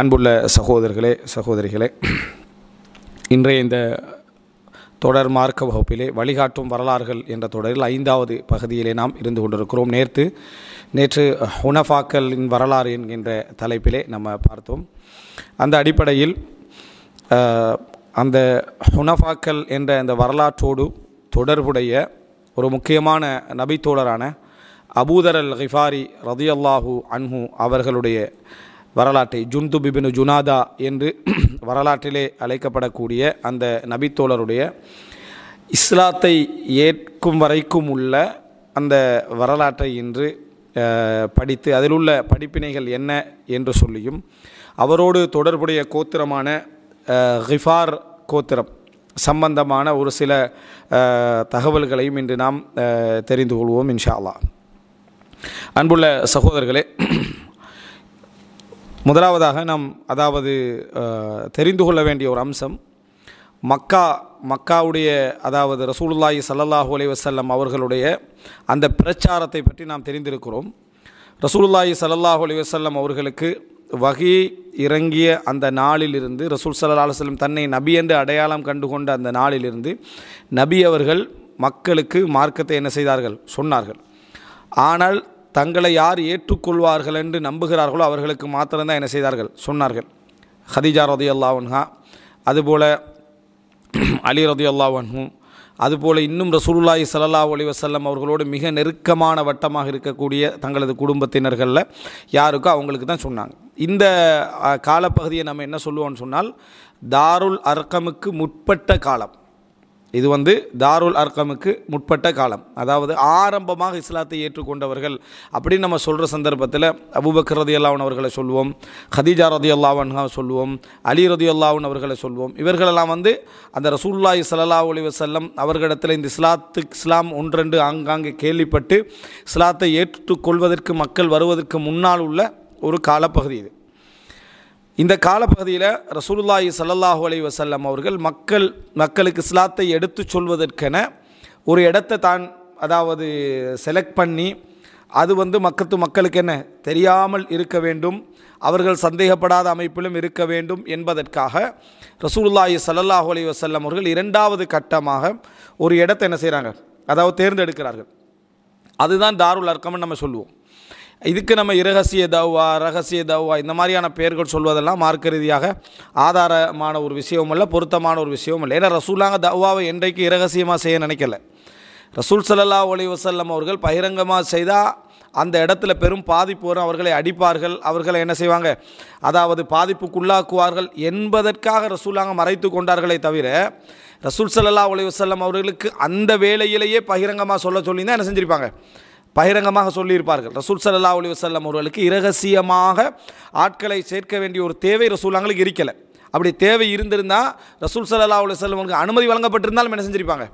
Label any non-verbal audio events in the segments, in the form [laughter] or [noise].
அன்புள்ள சகோதரர்களே சகோதரிகளே இன்றைய இந்த தொடர் மார்க்க வகுப்பிலே வழிகாட்டும் வரலாறுகள் என்ற தொடரில் ஐந்தாவது பகுதியிலே நாம் இருந்து கொண்டிருக்கிறோம் நேற்று நேற்று உணஃபாக்கலின் வரலாறு என்கின்ற தலைப்பிலே நம்ம பார்த்தோம் அந்த அடிப்படையில் அந்த ஹுனஃபாக்கல் என்ற அந்த வரலாற்றோடு தொடர்புடைய ஒரு முக்கியமான நபித்தோழரான அபூதரல் ஹிஃபாரி ரதியல்லாஹூ அன்ஹு அவர்களுடைய வரலாற்றை ஜுந்து பிபினு ஜுனாதா என்று [clears throat] வரலாற்றிலே அழைக்கப்படக்கூடிய அந்த நபித்தோழருடைய இஸ்லாத்தை ஏற்கும் வரைக்கும் உள்ள அந்த வரலாற்றை இன்று படித்து அதில் உள்ள படிப்பினைகள் என்ன என்று சொல்லியும் அவரோடு தொடர்புடைய கோத்திரமான ஹிஃபார் கோத்திரம் சம்பந்தமான ஒரு சில தகவல்களையும் இன்று நாம் தெரிந்து கொள்வோம் இன்ஷா அல்லா அன்புள்ள சகோதரர்களே முதலாவதாக நாம் அதாவது தெரிந்து கொள்ள வேண்டிய ஒரு அம்சம் மக்கா மக்காவுடைய அதாவது ரசூலுல்லாஹி சல்லாஹூ அலி வசல்லம் அவர்களுடைய அந்த பிரச்சாரத்தை பற்றி நாம் தெரிந்திருக்கிறோம் ரசூலுல்லாஹி சல்லாஹூ அலி வசல்லம் அவர்களுக்கு வகி இறங்கிய அந்த நாளிலிருந்து ரசூல் சல்லா அலுவலம் தன்னை நபி என்று அடையாளம் கண்டுகொண்ட அந்த நாளிலிருந்து நபி அவர்கள் மக்களுக்கு மார்க்கத்தை என்ன செய்தார்கள் சொன்னார்கள் ஆனால் தங்களை யார் ஏற்றுக்கொள்வார்கள் என்று நம்புகிறார்களோ அவர்களுக்கு மாத்திரம்தான் என்ன செய்தார்கள் சொன்னார்கள் ஹதிஜா ரதி அதுபோல் அலி ரதி அல்லாவன்ஹும் அதுபோல் இன்னும் ரசூலுல்லாஹி சல்லா அலி வசல்லம் அவர்களோடு மிக நெருக்கமான வட்டமாக இருக்கக்கூடிய தங்களது குடும்பத்தினர்களில் யாருக்கோ அவங்களுக்கு தான் சொன்னாங்க இந்த காலப்பகுதியை நம்ம என்ன சொல்லுவோம்னு சொன்னால் தாருல் அர்க்கமுக்கு முற்பட்ட காலம் இது வந்து தாருல் அர்க்கமுக்கு முற்பட்ட காலம் அதாவது ஆரம்பமாக இஸ்லாத்தை ஏற்றுக்கொண்டவர்கள் அப்படின்னு நம்ம சொல்கிற சந்தர்ப்பத்தில் அபுபக்கர் ரதி அல்லாவன் அவர்களை சொல்வோம் ஹதீஜா ரதி அல்லாவன்ஹா சொல்வோம் அலி ரதி அல்லாவன் அவர்களை சொல்வோம் இவர்களெல்லாம் வந்து அந்த ரசூல்லாய் சல்லா அலி வசல்லம் அவர்களிடத்தில் இந்த இஸ்லாத்து இஸ்லாம் ஒன்றென்று ஆங்காங்கே கேள்விப்பட்டு இஸ்லாத்தை ஏற்றுக்கொள்வதற்கு மக்கள் வருவதற்கு முன்னால் உள்ள ஒரு காலப்பகுதி இது இந்த காலப்பகுதியில் ரசூலுல்லாஹி சல்லாஹூ அலி வசல்லம் அவர்கள் மக்கள் மக்களுக்கு இஸ்லாத்தை எடுத்து சொல்வதற்கென ஒரு இடத்தை தான் அதாவது செலக்ட் பண்ணி அது வந்து மக்கத்து மக்களுக்கு என்ன தெரியாமல் இருக்க வேண்டும் அவர்கள் சந்தேகப்படாத அமைப்பிலும் இருக்க வேண்டும் என்பதற்காக ரசூலுல்லாஹி சல்லாஹூ அலி வசல்லம் அவர்கள் இரண்டாவது கட்டமாக ஒரு இடத்தை என்ன செய்கிறாங்க அதாவது தேர்ந்தெடுக்கிறார்கள் அதுதான் தாருல் அர்க்கம்னு நம்ம சொல்லுவோம் இதுக்கு நம்ம இரகசிய தவ்வா ரகசிய தவ்வா இந்த மாதிரியான பெயர்கள் சொல்வதெல்லாம் மார்க்க ரீதியாக ஆதாரமான ஒரு விஷயமும் இல்லை பொருத்தமான ஒரு விஷயமும் இல்லை ஏன்னா ரசூலாங்க தவ்வாவை என்றைக்கு இரகசியமாக செய்ய நினைக்கல ரசூல் சல்லா ஒலி வசல்லம் அவர்கள் பகிரங்கமாக செய்தால் அந்த இடத்துல பெரும் பாதிப்பு வரும் அவர்களை அடிப்பார்கள் அவர்களை என்ன செய்வாங்க அதாவது பாதிப்புக்குள்ளாக்குவார்கள் என்பதற்காக ரசூலாங்க மறைத்து கொண்டார்களே தவிர ரசூல் சல்லா ஒலி வசல்லம் அவர்களுக்கு அந்த வேலையிலேயே பகிரங்கமாக சொல்ல சொல்லி தான் என்ன செஞ்சுருப்பாங்க பகிரங்கமாக சொல்லியிருப்பார்கள் ரசூல் சல்லா அலி வசல்லம் அவர்களுக்கு இரகசியமாக ஆட்களை சேர்க்க வேண்டிய ஒரு தேவை ரசூலாங்களுக்கு இருக்கலை அப்படி தேவை இருந்திருந்தால் ரசூல் சல்லா அலி வல்லம் அனுமதி வழங்கப்பட்டிருந்தாலும் என்ன செஞ்சிருப்பாங்க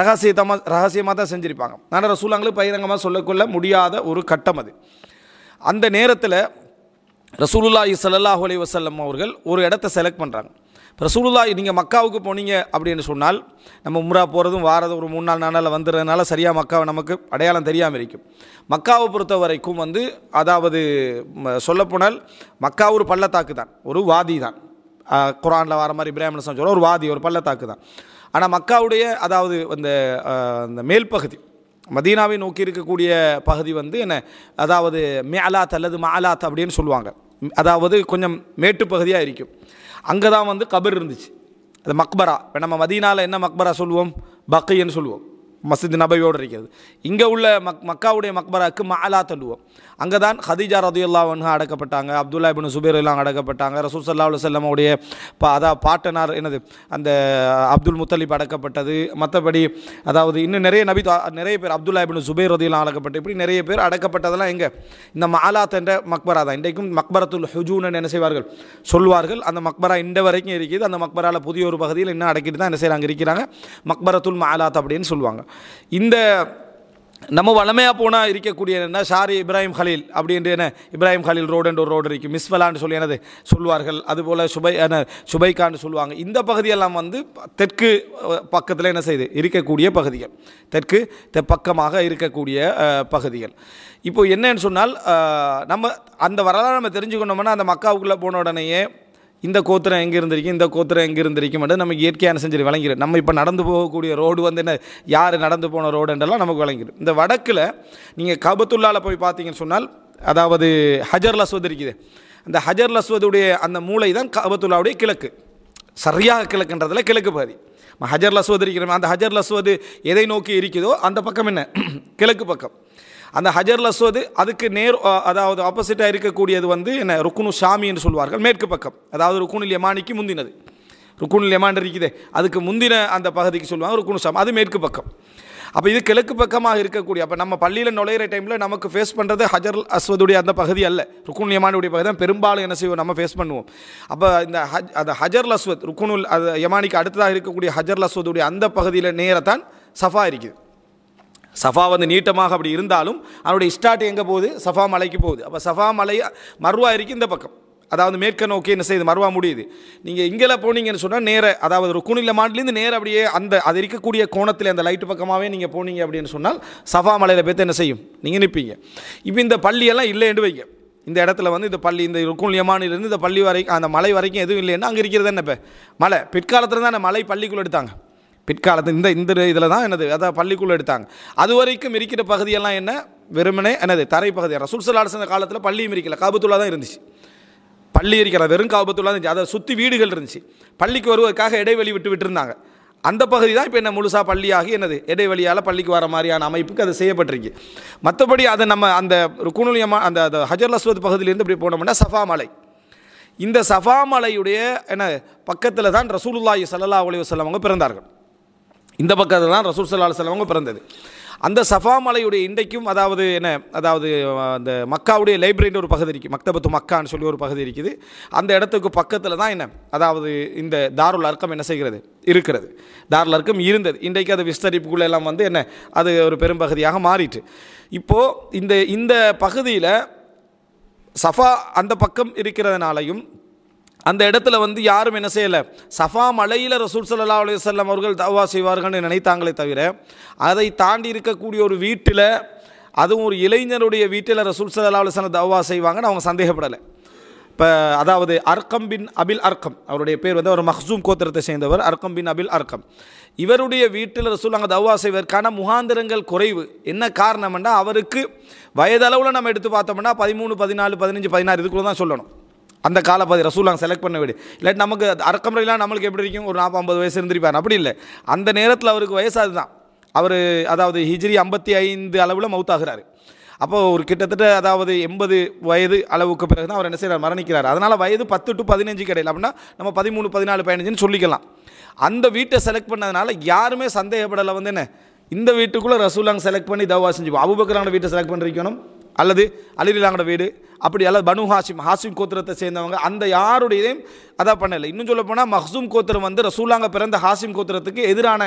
ரகசியத்தமாக ரகசியமாக தான் செஞ்சுருப்பாங்க ஆனால் ரசூலாங்களுக்கு பகிரங்கமாக சொல்லக்கொள்ள முடியாத ஒரு கட்டம் அது அந்த நேரத்தில் ரசூலுல்லாஹி சல்லாஹூ அலி வசல்லம் அவர்கள் ஒரு இடத்த செலக்ட் பண்ணுறாங்க ரசூலுல்லா நீங்கள் மக்காவுக்கு போனீங்க அப்படின்னு சொன்னால் நம்ம உம்ரா போகிறதும் வாரதும் ஒரு மூணு நாள் நாளில் வந்துடுறதுனால சரியாக மக்காவை நமக்கு அடையாளம் தெரியாமல் இருக்கும் மக்காவை பொறுத்த வரைக்கும் வந்து அதாவது சொல்லப்போனால் மக்கா ஒரு பள்ளத்தாக்கு தான் ஒரு வாதி தான் குரானில் வர மாதிரி இப்ராஹிம் சொல்ல ஒரு வாதி ஒரு பள்ளத்தாக்கு தான் ஆனால் மக்காவுடைய அதாவது அந்த அந்த மேல் பகுதி மதீனாவை நோக்கி இருக்கக்கூடிய பகுதி வந்து என்ன அதாவது மேலாத் அல்லது மாலாத் அப்படின்னு சொல்லுவாங்க அதாவது கொஞ்சம் மேட்டு பகுதியாக இருக்கும் அங்கே தான் வந்து கபர் இருந்துச்சு அது மக்பரா இப்போ நம்ம மதீனாவில் என்ன மக்பரா சொல்லுவோம் பக்கைன்னு சொல்லுவோம் மசித் நபையோடு இருக்கிறது இங்கே உள்ள மக் மக்காவுடைய மக்பராவுக்கு மாலா தள்ளுவோம் அங்கே தான் ஹதீஜா ரதியுல்லா ஒன்று அடக்கப்பட்டாங்க அப்துல்லா இபின் சுபீர் எல்லாம் அடக்கப்பட்டாங்க ரசூல் சல்லா உடைய பா அதாவது பாட்டனார் என்னது அந்த அப்துல் முத்தலிப் அடக்கப்பட்டது மற்றபடி அதாவது இன்னும் நிறைய நபி நிறைய பேர் அப்துல்லா இபின் சுபைர் ரதியெல்லாம் அடக்கப்பட்டு இப்படி நிறைய பேர் அடக்கப்பட்டதெல்லாம் எங்கே இந்த மாலாத் என்ற மக்பரா தான் இன்றைக்கும் மக்பரத்துல் ஹுஜூன்னு என்ன செய்வார்கள் சொல்வார்கள் அந்த மக்பரா இந்த வரைக்கும் இருக்குது அந்த மக்பராவில் புதிய ஒரு பகுதியில் இன்னும் அடக்கிட்டு தான் என்ன செய்கிறாங்க இருக்கிறாங்க மக்பரத்துல் மாலாத் அப்படின்னு சொல்லுவாங்க இந்த நம்ம வளமையாக போனால் இருக்கக்கூடிய என்ன ஷாரி இப்ராஹிம் ஹலீல் அப்படின்ற என்ன இப்ராஹிம் ஹலீல் ரோடுன்ற ஒரு ரோடு இருக்குது மிஸ்வலான்னு சொல்லி எனது சொல்வார்கள் அதுபோல் சுபை என்ன சுபைக்கான்னு சொல்லுவாங்க இந்த பகுதியெல்லாம் வந்து தெற்கு பக்கத்தில் என்ன செய்யுது இருக்கக்கூடிய பகுதிகள் தெற்கு பக்கமாக இருக்கக்கூடிய பகுதிகள் இப்போது என்னன்னு சொன்னால் நம்ம அந்த வரலாறு நம்ம தெரிஞ்சுக்கணும்னா அந்த மக்காவுக்குள்ளே போன உடனேயே இந்த கோத்திரம் எங்கே இருந்திருக்கும் இந்த கோத்திரம் எங்கே இருந்திருக்கும் மட்டும் நமக்கு இயற்கையான செஞ்சு விளங்கிடும் நம்ம இப்போ நடந்து போகக்கூடிய ரோடு வந்து என்ன யார் நடந்து போன ரோடுன்றெல்லாம் நமக்கு விளங்கிடும் இந்த வடக்கில் நீங்கள் கபத்துள்ளால் போய் பார்த்தீங்கன்னு சொன்னால் அதாவது ஹஜர் லஸ்வத் இருக்குது அந்த ஹஜர் லஸ்வதுடைய அந்த மூளை தான் கபத்துல்லாவுடைய கிழக்கு சரியாக கிழக்குன்றதில் கிழக்கு பகுதி ஹஜர் லஸ்வத் இருக்கிற அந்த ஹஜர் லஸ்வது எதை நோக்கி இருக்குதோ அந்த பக்கம் என்ன [clears throat] கிழக்கு பக்கம் அந்த ஹஜர் அஸ்வது அதுக்கு நேர் அதாவது ஆப்போசிட்டாக இருக்கக்கூடியது வந்து என்ன ருக்குனு ஷாமி என்று சொல்வார்கள் மேற்கு பக்கம் அதாவது ருக்குனில் யமானிக்கு முந்தினது ருக்குனில் யமான் இருக்குதே அதுக்கு முந்தின அந்த பகுதிக்கு சொல்லுவாங்க ருக்குனு ஷாம் அது மேற்கு பக்கம் அப்போ இது கிழக்கு பக்கமாக இருக்கக்கூடிய அப்போ நம்ம பள்ளியில் நுழையிற டைமில் நமக்கு ஃபேஸ் பண்ணுறது ஹஜர் அஸ்வதுடைய அந்த பகுதி அல்ல ருக்குனு யமானுடைய பகுதி தான் பெரும்பாலும் என்ன செய்வோம் நம்ம ஃபேஸ் பண்ணுவோம் அப்போ இந்த ஹஜ் அந்த ஹஜர் அஸ்வத் ருக்குனுல் அது யமானிக்கு அடுத்ததாக இருக்கக்கூடிய ஹஜர் அஸ்வதுடைய அந்த பகுதியில் நேரத்தான் சஃபா இருக்குது சஃபா வந்து நீட்டமாக அப்படி இருந்தாலும் அதனுடைய ஸ்டார்ட் எங்கே போகுது சஃபா மலைக்கு போகுது அப்போ சஃபா மலை மர்வா இருக்கு இந்த பக்கம் அதாவது மேற்க நோக்கி என்ன செய்யுது மறுவா முடியுது நீங்கள் இங்கே போனீங்கன்னு சொன்னால் நேர அதாவது ருக்குனில மாட்டிலேருந்து நேர அப்படியே அந்த அது இருக்கக்கூடிய கோணத்தில் அந்த லைட்டு பக்கமாகவே நீங்கள் போனீங்க அப்படின்னு சொன்னால் சஃபா மலையில் பேர்த்து என்ன செய்யும் நீங்கள் நிற்பீங்க இப்போ இந்த பள்ளியெல்லாம் இல்லைன்னு வைங்க இந்த இடத்துல வந்து இந்த பள்ளி இந்த ருக்குன் யமானிலேருந்து இந்த பள்ளி வரைக்கும் அந்த மலை வரைக்கும் எதுவும் இல்லைன்னா அங்கே இருக்கிறது என்ன இப்போ மலை பிற்காலத்தில் தான் அந்த மலை பள்ளிக்குள்ளே எடுத்தாங்க பிற்காலத்து இந்த இந்த இதில் தான் என்னது அதான் பள்ளிக்குள்ளே எடுத்தாங்க அது வரைக்கும் இருக்கிற பகுதியெல்லாம் என்ன வெறுமனே என்னது தரைப்பகுதி பகுதி ரசூல் காலத்தில் பள்ளியும் இருக்கல காபத்துள்ளா தான் இருந்துச்சு பள்ளி இருக்கிற வெறும் காபத்துள்ளா இருந்துச்சு அதை சுற்றி வீடுகள் இருந்துச்சு பள்ளிக்கு வருவதற்காக இடைவெளி விட்டு விட்டுருந்தாங்க அந்த பகுதி தான் இப்போ என்ன முழுசாக பள்ளியாகி என்னது இடைவெளியால் பள்ளிக்கு வர மாதிரியான அமைப்புக்கு அது செய்யப்பட்டிருக்கு மற்றபடி அதை நம்ம அந்த குணுலியமாக அந்த அந்த ஹஜர் லஸ்வத் பகுதியிலேருந்து இப்படி போனோம்னா சஃபா மலை இந்த சஃபா மலையுடைய என்ன பக்கத்தில் தான் ரசூலுல்லாஹி சல்லா அலி வல்லம் அவங்க பிறந்தார்கள் இந்த பக்கத்தில் தான் ரசூல் சல்லா அலுவலவங்க பிறந்தது அந்த சஃபா மலையுடைய இன்றைக்கும் அதாவது என்ன அதாவது அந்த மக்காவுடைய லைப்ரரின்னு ஒரு பகுதி இருக்குது மக்தபத்து மக்கான்னு சொல்லி ஒரு பகுதி இருக்குது அந்த இடத்துக்கு பக்கத்தில் தான் என்ன அதாவது இந்த தாருல் அர்க்கம் என்ன செய்கிறது இருக்கிறது தாருல் அர்க்கம் இருந்தது இன்றைக்கு அது விஸ்தரிப்புக்குள்ளே எல்லாம் வந்து என்ன அது ஒரு பெரும்பகுதியாக மாறிட்டு இப்போது இந்த இந்த பகுதியில் சஃபா அந்த பக்கம் இருக்கிறதுனாலையும் அந்த இடத்துல வந்து யாரும் என்ன செய்யலை சஃபா மலையில் ரசூல் சல்லா அலுவலம் அவர்கள் தவா செய்வார்கள்னு நினைத்தாங்களே தவிர அதை தாண்டி இருக்கக்கூடிய ஒரு வீட்டில் அதுவும் ஒரு இளைஞருடைய வீட்டில் ரசூல் சல்லா அலுவலம் தவா செய்வாங்கன்னு அவங்க சந்தேகப்படலை இப்போ அதாவது அர்க்கம் பின் அபில் அர்க்கம் அவருடைய பேர் வந்து அவர் மஹ்சூம் கோத்திரத்தை சேர்ந்தவர் அர்க்கம் பின் அபில் அர்க்கம் இவருடைய வீட்டில் ரசூல் அங்கே தவா செய்வதற்கான முகாந்திரங்கள் குறைவு என்ன காரணம்னா அவருக்கு வயதளவில் நம்ம எடுத்து பார்த்தோம்னா பதிமூணு பதினாலு பதினஞ்சு பதினாறு இதுக்குள்ளே தான் சொல்லணும் அந்த காலப்பாதி ரசூலாங்க செலக்ட் பண்ண வீடு இல்லாட்டி நமக்கு அறக்கமுறையெல்லாம் நம்மளுக்கு எப்படி இருக்கும் ஒரு நாற்பது ஐம்பது வயசு இருந்திருப்பார் அப்படி இல்லை அந்த நேரத்தில் அவருக்கு வயசாது அதுதான் அவர் அதாவது ஹிஜ்ரி ஐம்பத்தி ஐந்து அளவில் மவுத்தாகிறார் அப்போது ஒரு கிட்டத்தட்ட அதாவது எண்பது வயது அளவுக்கு பிறகு தான் அவர் என்ன செய்கிறார் மரணிக்கிறார் அதனால் வயது பத்து டு பதினஞ்சு கிடையாது அப்படின்னா நம்ம பதிமூணு பதினாலு பதினஞ்சுன்னு சொல்லிக்கலாம் அந்த வீட்டை செலக்ட் பண்ணதுனால யாருமே சந்தேகப்படலை வந்து என்ன இந்த வீட்டுக்குள்ளே ரசூலாங்க செலக்ட் பண்ணி தவா செஞ்சுப்போம் அபுபக்கரான வீட்டை செலக்ட் பண்ணிருக்கணும் அல்லது அலிலாங்கட வீடு அப்படி அல்லது பனு ஹாஷிம் ஹாசிம் கோத்திரத்தை சேர்ந்தவங்க அந்த யாருடையதையும் அதான் பண்ணலை இன்னும் சொல்ல போனால் மஹ்சூம் கோத்திரம் வந்து ரசூலாங்க பிறந்த ஹாசிம் கோத்திரத்துக்கு எதிரான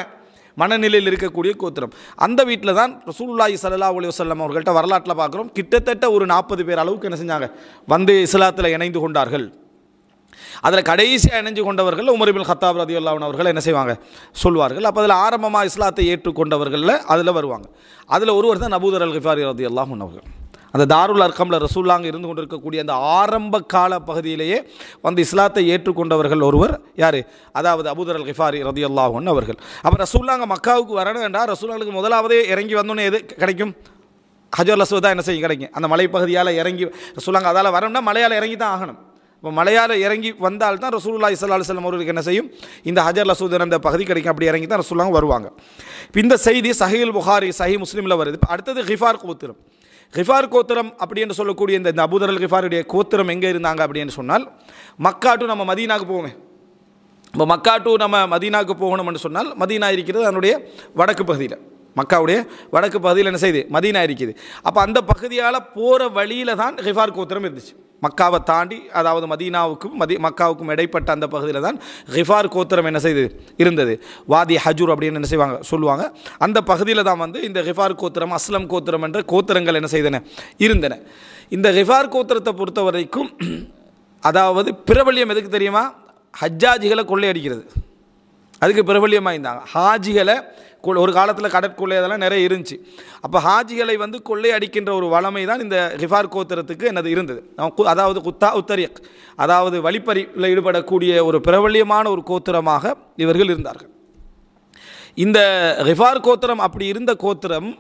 மனநிலையில் இருக்கக்கூடிய கோத்திரம் அந்த வீட்டில் தான் ரசூல்லாய் சல்லா அலி வல்லம் அவர்கள்ட்ட வரலாற்றில் பார்க்குறோம் கிட்டத்தட்ட ஒரு நாற்பது பேர் அளவுக்கு என்ன செஞ்சாங்க வந்து இஸ்லாத்தில் இணைந்து கொண்டார்கள் அதில் கடைசியாக இணைஞ்சு கொண்டவர்கள் உமரிபின் ஹத்தாப் ரதி அல்லாவன் அவர்கள் என்ன செய்வாங்க சொல்வார்கள் அப்போ அதில் ஆரம்பமாக இஸ்லாத்தை ஏற்றுக்கொண்டவர்களில் அதில் வருவாங்க அதில் ஒருவர் தான் நபூதர் அல் கிஃபாரி ரதி அல்லாஹன் அவர்கள் அந்த தாருல் அர்க்கமில் ரசூல்லாங்க இருந்து கொண்டிருக்கக்கூடிய அந்த ஆரம்ப கால பகுதியிலேயே வந்து இஸ்லாத்தை ஏற்றுக்கொண்டவர்கள் ஒருவர் யார் அதாவது அபுதர் அல் கிஃபாரி ரதி அல்லாஹன் அவர்கள் அப்போ ரசூல்லாங்க மக்காவுக்கு வரணும் என்றால் ரசூல்லாங்களுக்கு முதலாவதே இறங்கி வந்தோன்னே எது கிடைக்கும் ஹஜர் லசூ தான் என்ன செய்யும் கிடைக்கும் அந்த மலைப்பகுதியால் இறங்கி ரசூல்லாங்க அதால் வரணும்னா மலையால் இறங்கி தான் ஆகணும் இப்போ மலையால் இறங்கி வந்தால் தான் ரசூல்லா இஸ்லா அலுவலம் அவர்களுக்கு என்ன செய்யும் இந்த ஹஜர் லசூதன் அந்த பகுதி கிடைக்கும் அப்படி இறங்கி தான் ரசூல்லாங்க வருவாங்க இப்போ இந்த செய்தி சஹீல் புகாரி சஹி முஸ்லீமில் வருது இப்போ அடுத்தது ஹிஃபார் கூத்திரம் கிஃபார் கோத்திரம் அப்படின்னு சொல்லக்கூடிய இந்த இந்த அபுதரல் கிஃபாருடைய கோத்திரம் எங்கே இருந்தாங்க அப்படின்னு சொன்னால் மக்காட்டு நம்ம மதீனாக்கு போவோங்க இப்போ மக்கா டு நம்ம மதீனாவுக்கு போகணும்னு சொன்னால் மதீனா இருக்கிறது அதனுடைய வடக்கு பகுதியில் மக்காவுடைய வடக்கு பகுதியில் என்ன செய்யுது மதீனா இருக்குது அப்போ அந்த பகுதியால் போகிற வழியில் தான் ஹிஃபார் கோத்திரம் இருந்துச்சு மக்காவை தாண்டி அதாவது மதீனாவுக்கும் மதி மக்காவுக்கும் இடைப்பட்ட அந்த பகுதியில் தான் ஹிஃபார் கோத்திரம் என்ன செய்து இருந்தது வாதி ஹஜூர் அப்படின்னு என்ன செய்வாங்க சொல்லுவாங்க அந்த பகுதியில் தான் வந்து இந்த ஹிஃபார் கோத்திரம் அஸ்லம் கோத்திரம் என்ற கோத்திரங்கள் என்ன செய்தன இருந்தன இந்த ஹிஃபார் கோத்திரத்தை பொறுத்த வரைக்கும் அதாவது பிரபல்யம் எதுக்கு தெரியுமா ஹஜ்ஜாஜிகளை கொள்ளையடிக்கிறது அதுக்கு பிரபல்யமாக இருந்தாங்க ஹாஜிகளை ஒரு காலத்தில் கடற்கொள்ளை அதெல்லாம் நிறைய இருந்துச்சு அப்போ ஹாஜிகளை வந்து கொள்ளை அடிக்கின்ற ஒரு வளமை தான் இந்த ஹிஃபார் கோத்திரத்துக்கு எனது இருந்தது அதாவது குத்தா உத்தரியக் அதாவது வழிப்பறிவில் ஈடுபடக்கூடிய ஒரு பிரபல்யமான ஒரு கோத்திரமாக இவர்கள் இருந்தார்கள் இந்த ஹிஃபார் கோத்திரம் அப்படி இருந்த கோத்திரம்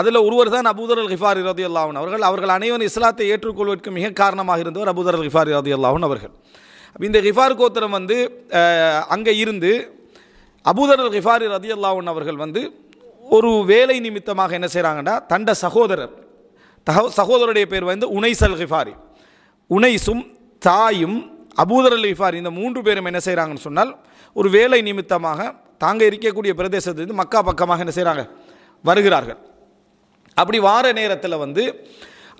அதில் ஒருவர் தான் அபூதர் அல் ஹிஃபார் இரதி அல்லாஹன் அவர்கள் அவர்கள் அனைவரும் இஸ்லாத்தை ஏற்றுக்கொள்வதற்கு மிக காரணமாக இருந்தவர் அபூதர் அல் ஹிஃபார் இரதி அல்லாஹன் அவர்கள் இந்த ஹிஃபார் கோத்திரம் வந்து அங்கே இருந்து அபூதர் அல் ரதி அல்லாவுன் அவர்கள் வந்து ஒரு வேலை நிமித்தமாக என்ன செய்கிறாங்கன்னா தண்ட சகோதரர் தக சகோதரருடைய பேர் வந்து உனைஸ் அல் கிஃபாரி உனைஸும் தாயும் அபூதர் அல் இந்த மூன்று பேரும் என்ன செய்கிறாங்கன்னு சொன்னால் ஒரு வேலை நிமித்தமாக தாங்க இருக்கக்கூடிய பிரதேசத்துலேருந்து மக்கா பக்கமாக என்ன செய்கிறாங்க வருகிறார்கள் அப்படி வார நேரத்தில் வந்து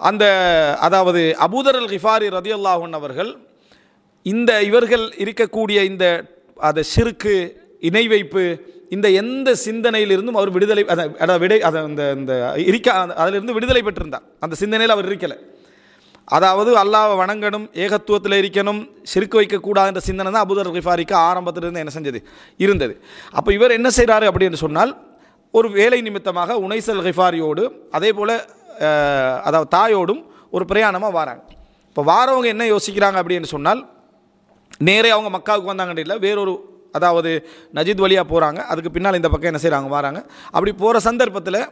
அந்த அதாவது அபூதர் அல் ஹிஃபாரி அல்லாஹன் அவர்கள் இந்த இவர்கள் இருக்கக்கூடிய இந்த அதை சிறுக்கு இணை வைப்பு இந்த எந்த சிந்தனையிலிருந்தும் அவர் விடுதலை அதை விடை அதை அந்த இந்த இருக்க அதிலிருந்து விடுதலை பெற்றிருந்தார் அந்த சிந்தனையில் அவர் இருக்கலை அதாவது அல்லாவை வணங்கணும் ஏகத்துவத்தில் இருக்கணும் சிறுக்கு வைக்கக்கூடாதுன்ற சிந்தனை தான் அபுதர் ரிஃபாரிக்கு ஆரம்பத்திலிருந்து என்ன செஞ்சது இருந்தது அப்போ இவர் என்ன செய்கிறாரு அப்படின்னு சொன்னால் ஒரு வேலை நிமித்தமாக உனைசல் ரிஃபாரியோடு அதே போல் அதாவது தாயோடும் ஒரு பிரயாணமாக வராங்க இப்போ வாரவங்க என்ன யோசிக்கிறாங்க அப்படின்னு சொன்னால் நேரே அவங்க மக்காவுக்கு வந்தாங்கன்னு இல்லை வேறொரு அதாவது நஜித் வழியாக போகிறாங்க அதுக்கு பின்னால் இந்த பக்கம் என்ன செய்கிறாங்க வராங்க அப்படி போகிற சந்தர்ப்பத்தில்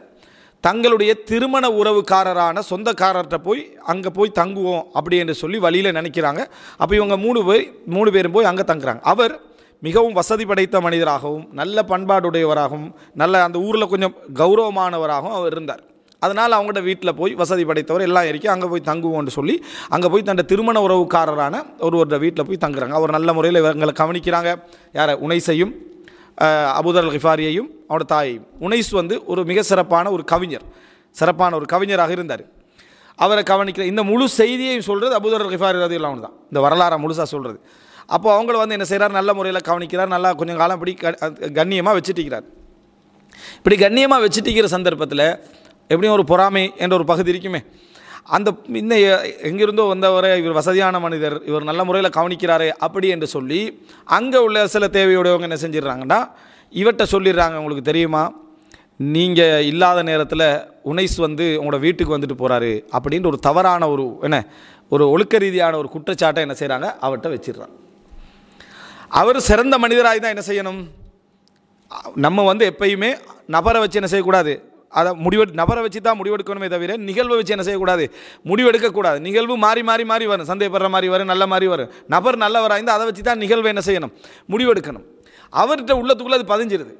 தங்களுடைய திருமண உறவுக்காரரான சொந்தக்காரர்கிட்ட போய் அங்கே போய் தங்குவோம் அப்படி என்று சொல்லி வழியில் நினைக்கிறாங்க அப்போ இவங்க மூணு போய் மூணு பேரும் போய் அங்கே தங்குறாங்க அவர் மிகவும் வசதி படைத்த மனிதராகவும் நல்ல பண்பாடுடையவராகவும் நல்ல அந்த ஊரில் கொஞ்சம் கௌரவமானவராகவும் அவர் இருந்தார் அதனால் அவங்கள்ட்ட வீட்டில் போய் வசதி படைத்தவர் எல்லாம் இருக்கி அங்கே போய் தங்குவோம்னு சொல்லி அங்கே போய் தன்னை திருமண உறவுக்காரரான ஒருவரோட வீட்டில் போய் தங்குறாங்க அவர் நல்ல முறையில் இவங்களை கவனிக்கிறாங்க யாரை உனைசையும் அபுதர் ஹிஃபாரியையும் அவனோட தாயையும் உனைஸ் வந்து ஒரு மிக சிறப்பான ஒரு கவிஞர் சிறப்பான ஒரு கவிஞராக இருந்தார் அவரை கவனிக்கிற இந்த முழு செய்தியையும் சொல்கிறது அபுதர் ஹிஃபாரி ரதி அவனு தான் இந்த வரலாறை முழுசாக சொல்கிறது அப்போ அவங்கள வந்து என்ன செய்கிறார் நல்ல முறையில் கவனிக்கிறார் நல்லா கொஞ்சம் காலம் இப்படி கண்ணியமாக வச்சுட்டிக்கிறார் இப்படி கண்ணியமாக வச்சுட்டிக்கிற சந்தர்ப்பத்தில் எப்படியும் ஒரு பொறாமை என்ற ஒரு பகுதி இருக்குமே அந்த இந்த எங்கிருந்தோ வந்தவரை இவர் வசதியான மனிதர் இவர் நல்ல முறையில் கவனிக்கிறாரு அப்படி என்று சொல்லி அங்கே உள்ள சில தேவையுடையவங்க என்ன செஞ்சிடுறாங்கன்னா இவட்ட சொல்லிடுறாங்க உங்களுக்கு தெரியுமா நீங்கள் இல்லாத நேரத்தில் உனைஸ் வந்து உங்களோட வீட்டுக்கு வந்துட்டு போகிறாரு அப்படின்ற ஒரு தவறான ஒரு என்ன ஒரு ஒழுக்க ரீதியான ஒரு குற்றச்சாட்டை என்ன செய்கிறாங்க அவர்கிட்ட வச்சிடுறாங்க அவர் சிறந்த மனிதராகி தான் என்ன செய்யணும் நம்ம வந்து எப்பயுமே நபரை வச்சு என்ன செய்யக்கூடாது அதை முடிவெடு நபரை வச்சு தான் முடிவெடுக்கணுமே தவிர நிகழ்வை வச்சு என்ன செய்யக்கூடாது முடிவெடுக்கக்கூடாது நிகழ்வு மாறி மாறி மாறி வரும் சந்தேகப்படுற மாதிரி வரும் நல்ல மாதிரி வரும் நபர் நல்லவராக இருந்து அதை வச்சு தான் நிகழ்வை என்ன செய்யணும் முடிவெடுக்கணும் அவர்கிட்ட உள்ளத்துக்குள்ளே அது பதிஞ்சிருது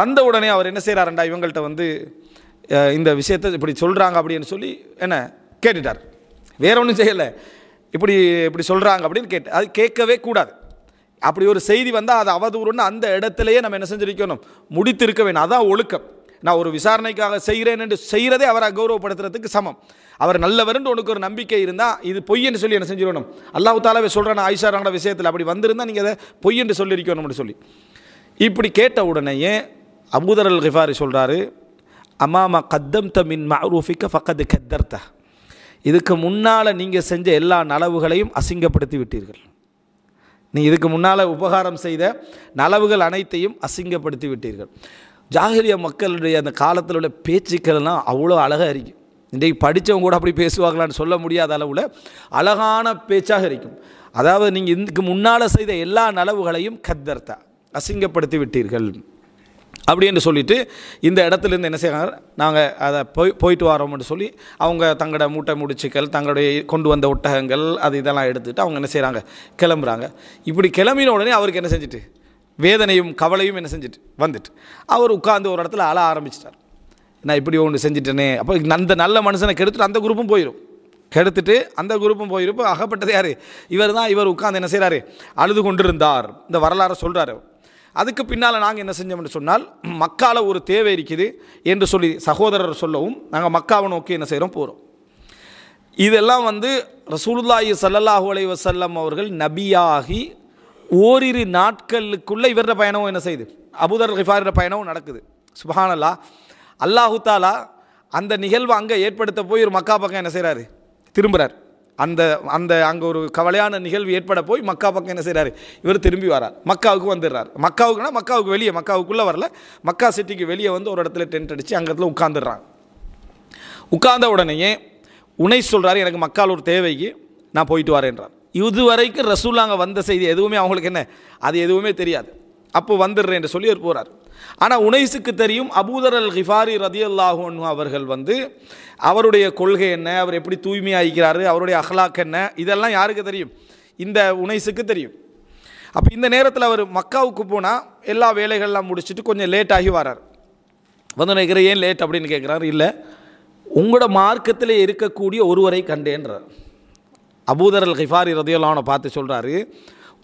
வந்த உடனே அவர் என்ன செய்கிறாரண்டா இவங்கள்ட்ட வந்து இந்த விஷயத்தை இப்படி சொல்கிறாங்க அப்படின்னு சொல்லி என்ன கேட்டுட்டார் வேற ஒன்றும் செய்யலை இப்படி இப்படி சொல்கிறாங்க அப்படின்னு கேட்டு அது கேட்கவே கூடாது அப்படி ஒரு செய்தி வந்தால் அது அவதூறுன்னு அந்த இடத்துலையே நம்ம என்ன செஞ்சுருக்கணும் முடித்திருக்க வேணும் அதான் ஒழுக்கம் நான் ஒரு விசாரணைக்காக செய்கிறேன் என்று செய்கிறதே அவரை கௌரவப்படுத்துறதுக்கு சமம் அவர் நல்லவர் உனக்கு ஒரு நம்பிக்கை இருந்தால் இது பொய்ன்னு சொல்லி என்ன செஞ்சிடணும் அல்லாஹு தாலாவே சொல்கிறேன் ஆயிஷாரோட விஷயத்தில் அப்படி வந்திருந்தால் நீங்கள் அதை பொய் என்று சொல்லியிருக்கணும்னு சொல்லி இப்படி கேட்ட உடனேயே அபூதர் அல் கிஃபாரி சொல்கிறாரு அம்மாமா கத்தம் தமின் மரூஃபிக்க ஃபக்கத்து கெத்தர்த்த இதுக்கு முன்னால் நீங்கள் செஞ்ச எல்லா நலவுகளையும் அசிங்கப்படுத்தி விட்டீர்கள் நீ இதுக்கு முன்னால் உபகாரம் செய்த நலவுகள் அனைத்தையும் அசிங்கப்படுத்தி விட்டீர்கள் ஜாகிரிய மக்களுடைய அந்த காலத்தில் உள்ள பேச்சுக்கள்லாம் அவ்வளோ அழகாக இருக்கும் இன்றைக்கு படித்தவங்க கூட அப்படி பேசுவாங்களான்னு சொல்ல முடியாத அளவில் அழகான பேச்சாக இருக்கும் அதாவது நீங்கள் இதுக்கு முன்னால் செய்த எல்லா நலவுகளையும் கத்தர்த்தா அசிங்கப்படுத்தி விட்டீர்கள் அப்படின்னு சொல்லிட்டு இந்த இடத்துலேருந்து என்ன செய்கிறாங்க நாங்கள் அதை போய் போயிட்டு வரோம்னு சொல்லி அவங்க தங்களோட மூட்டை முடிச்சுக்கள் தங்களுடைய கொண்டு வந்த ஒட்டகங்கள் அது இதெல்லாம் எடுத்துகிட்டு அவங்க என்ன செய்கிறாங்க கிளம்புறாங்க இப்படி கிளம்பின உடனே அவருக்கு என்ன செஞ்சுட்டு வேதனையும் கவலையும் என்ன செஞ்சுட்டு வந்துட்டு அவர் உட்காந்து ஒரு இடத்துல அழ ஆரம்பிச்சிட்டார் நான் இப்படி ஒன்று செஞ்சுட்டேனே அப்போ அந்த நல்ல மனுஷனை கெடுத்துட்டு அந்த குரூப்பும் போயிடும் கெடுத்துட்டு அந்த குரூப்பும் போயிருப்போம் அகப்பட்டது யார் இவர் தான் இவர் உட்காந்து என்ன செய்கிறாரு அழுது கொண்டிருந்தார் இந்த வரலாறை சொல்கிறாரு அதுக்கு பின்னால் நாங்கள் என்ன செஞ்சோம்னு சொன்னால் மக்கால் ஒரு தேவை இருக்குது என்று சொல்லி சகோதரர் சொல்லவும் நாங்கள் மக்காவை நோக்கி என்ன செய்கிறோம் போகிறோம் இதெல்லாம் வந்து ரசூலுல்லாஹி சல்லாஹூ அலைவசல்லம் அவர்கள் நபியாகி ஓரிரு நாட்களுக்குள்ளே இவரோட பயணமும் என்ன செய்யுது அபுதர் ஹிஃபாரோட பயணமும் நடக்குது சுபஹானல்லா அல்லாஹு தாலா அந்த நிகழ்வு அங்கே ஏற்படுத்த போய் ஒரு மக்கா பக்கம் என்ன செய்கிறாரு திரும்புகிறார் அந்த அந்த அங்கே ஒரு கவலையான நிகழ்வு ஏற்பட போய் மக்கா பக்கம் என்ன செய்கிறாரு இவர் திரும்பி வரார் மக்காவுக்கு வந்துடுறார் மக்காவுக்குனா மக்காவுக்கு வெளியே மக்காவுக்குள்ளே வரல மக்கா சிட்டிக்கு வெளியே வந்து ஒரு இடத்துல டென்ட் அடித்து அங்கே இடத்துல உட்காந்துடுறாங்க உட்கார்ந்த உடனேயே உனை சொல்கிறாரு எனக்கு மக்கால் ஒரு தேவைக்கு நான் போயிட்டு வரேன்றார் இது வரைக்கும் ரசூல் அங்கே வந்த செய்தி எதுவுமே அவங்களுக்கு என்ன அது எதுவுமே தெரியாது அப்போ வந்துடுறேன் சொல்லி போகிறார் ஆனால் உனைசுக்கு தெரியும் அபூதர் அல் ஹிஃபாரி ரதி அல்லாஹூன் அவர்கள் வந்து அவருடைய கொள்கை என்ன அவர் எப்படி இருக்கிறார் அவருடைய அஹ்லாக் என்ன இதெல்லாம் யாருக்கு தெரியும் இந்த உனைசுக்கு தெரியும் அப்போ இந்த நேரத்தில் அவர் மக்காவுக்கு போனால் எல்லா வேலைகள்லாம் முடிச்சுட்டு கொஞ்சம் லேட் ஆகி வரார் வந்து நினைக்கிறேன் ஏன் லேட் அப்படின்னு கேட்குறாரு இல்லை உங்களோட மார்க்கத்தில் இருக்கக்கூடிய ஒருவரை கண்டேன்றார் அபூதர் அல் ஹிஃபாரி ரதியுல்லான பார்த்து சொல்கிறாரு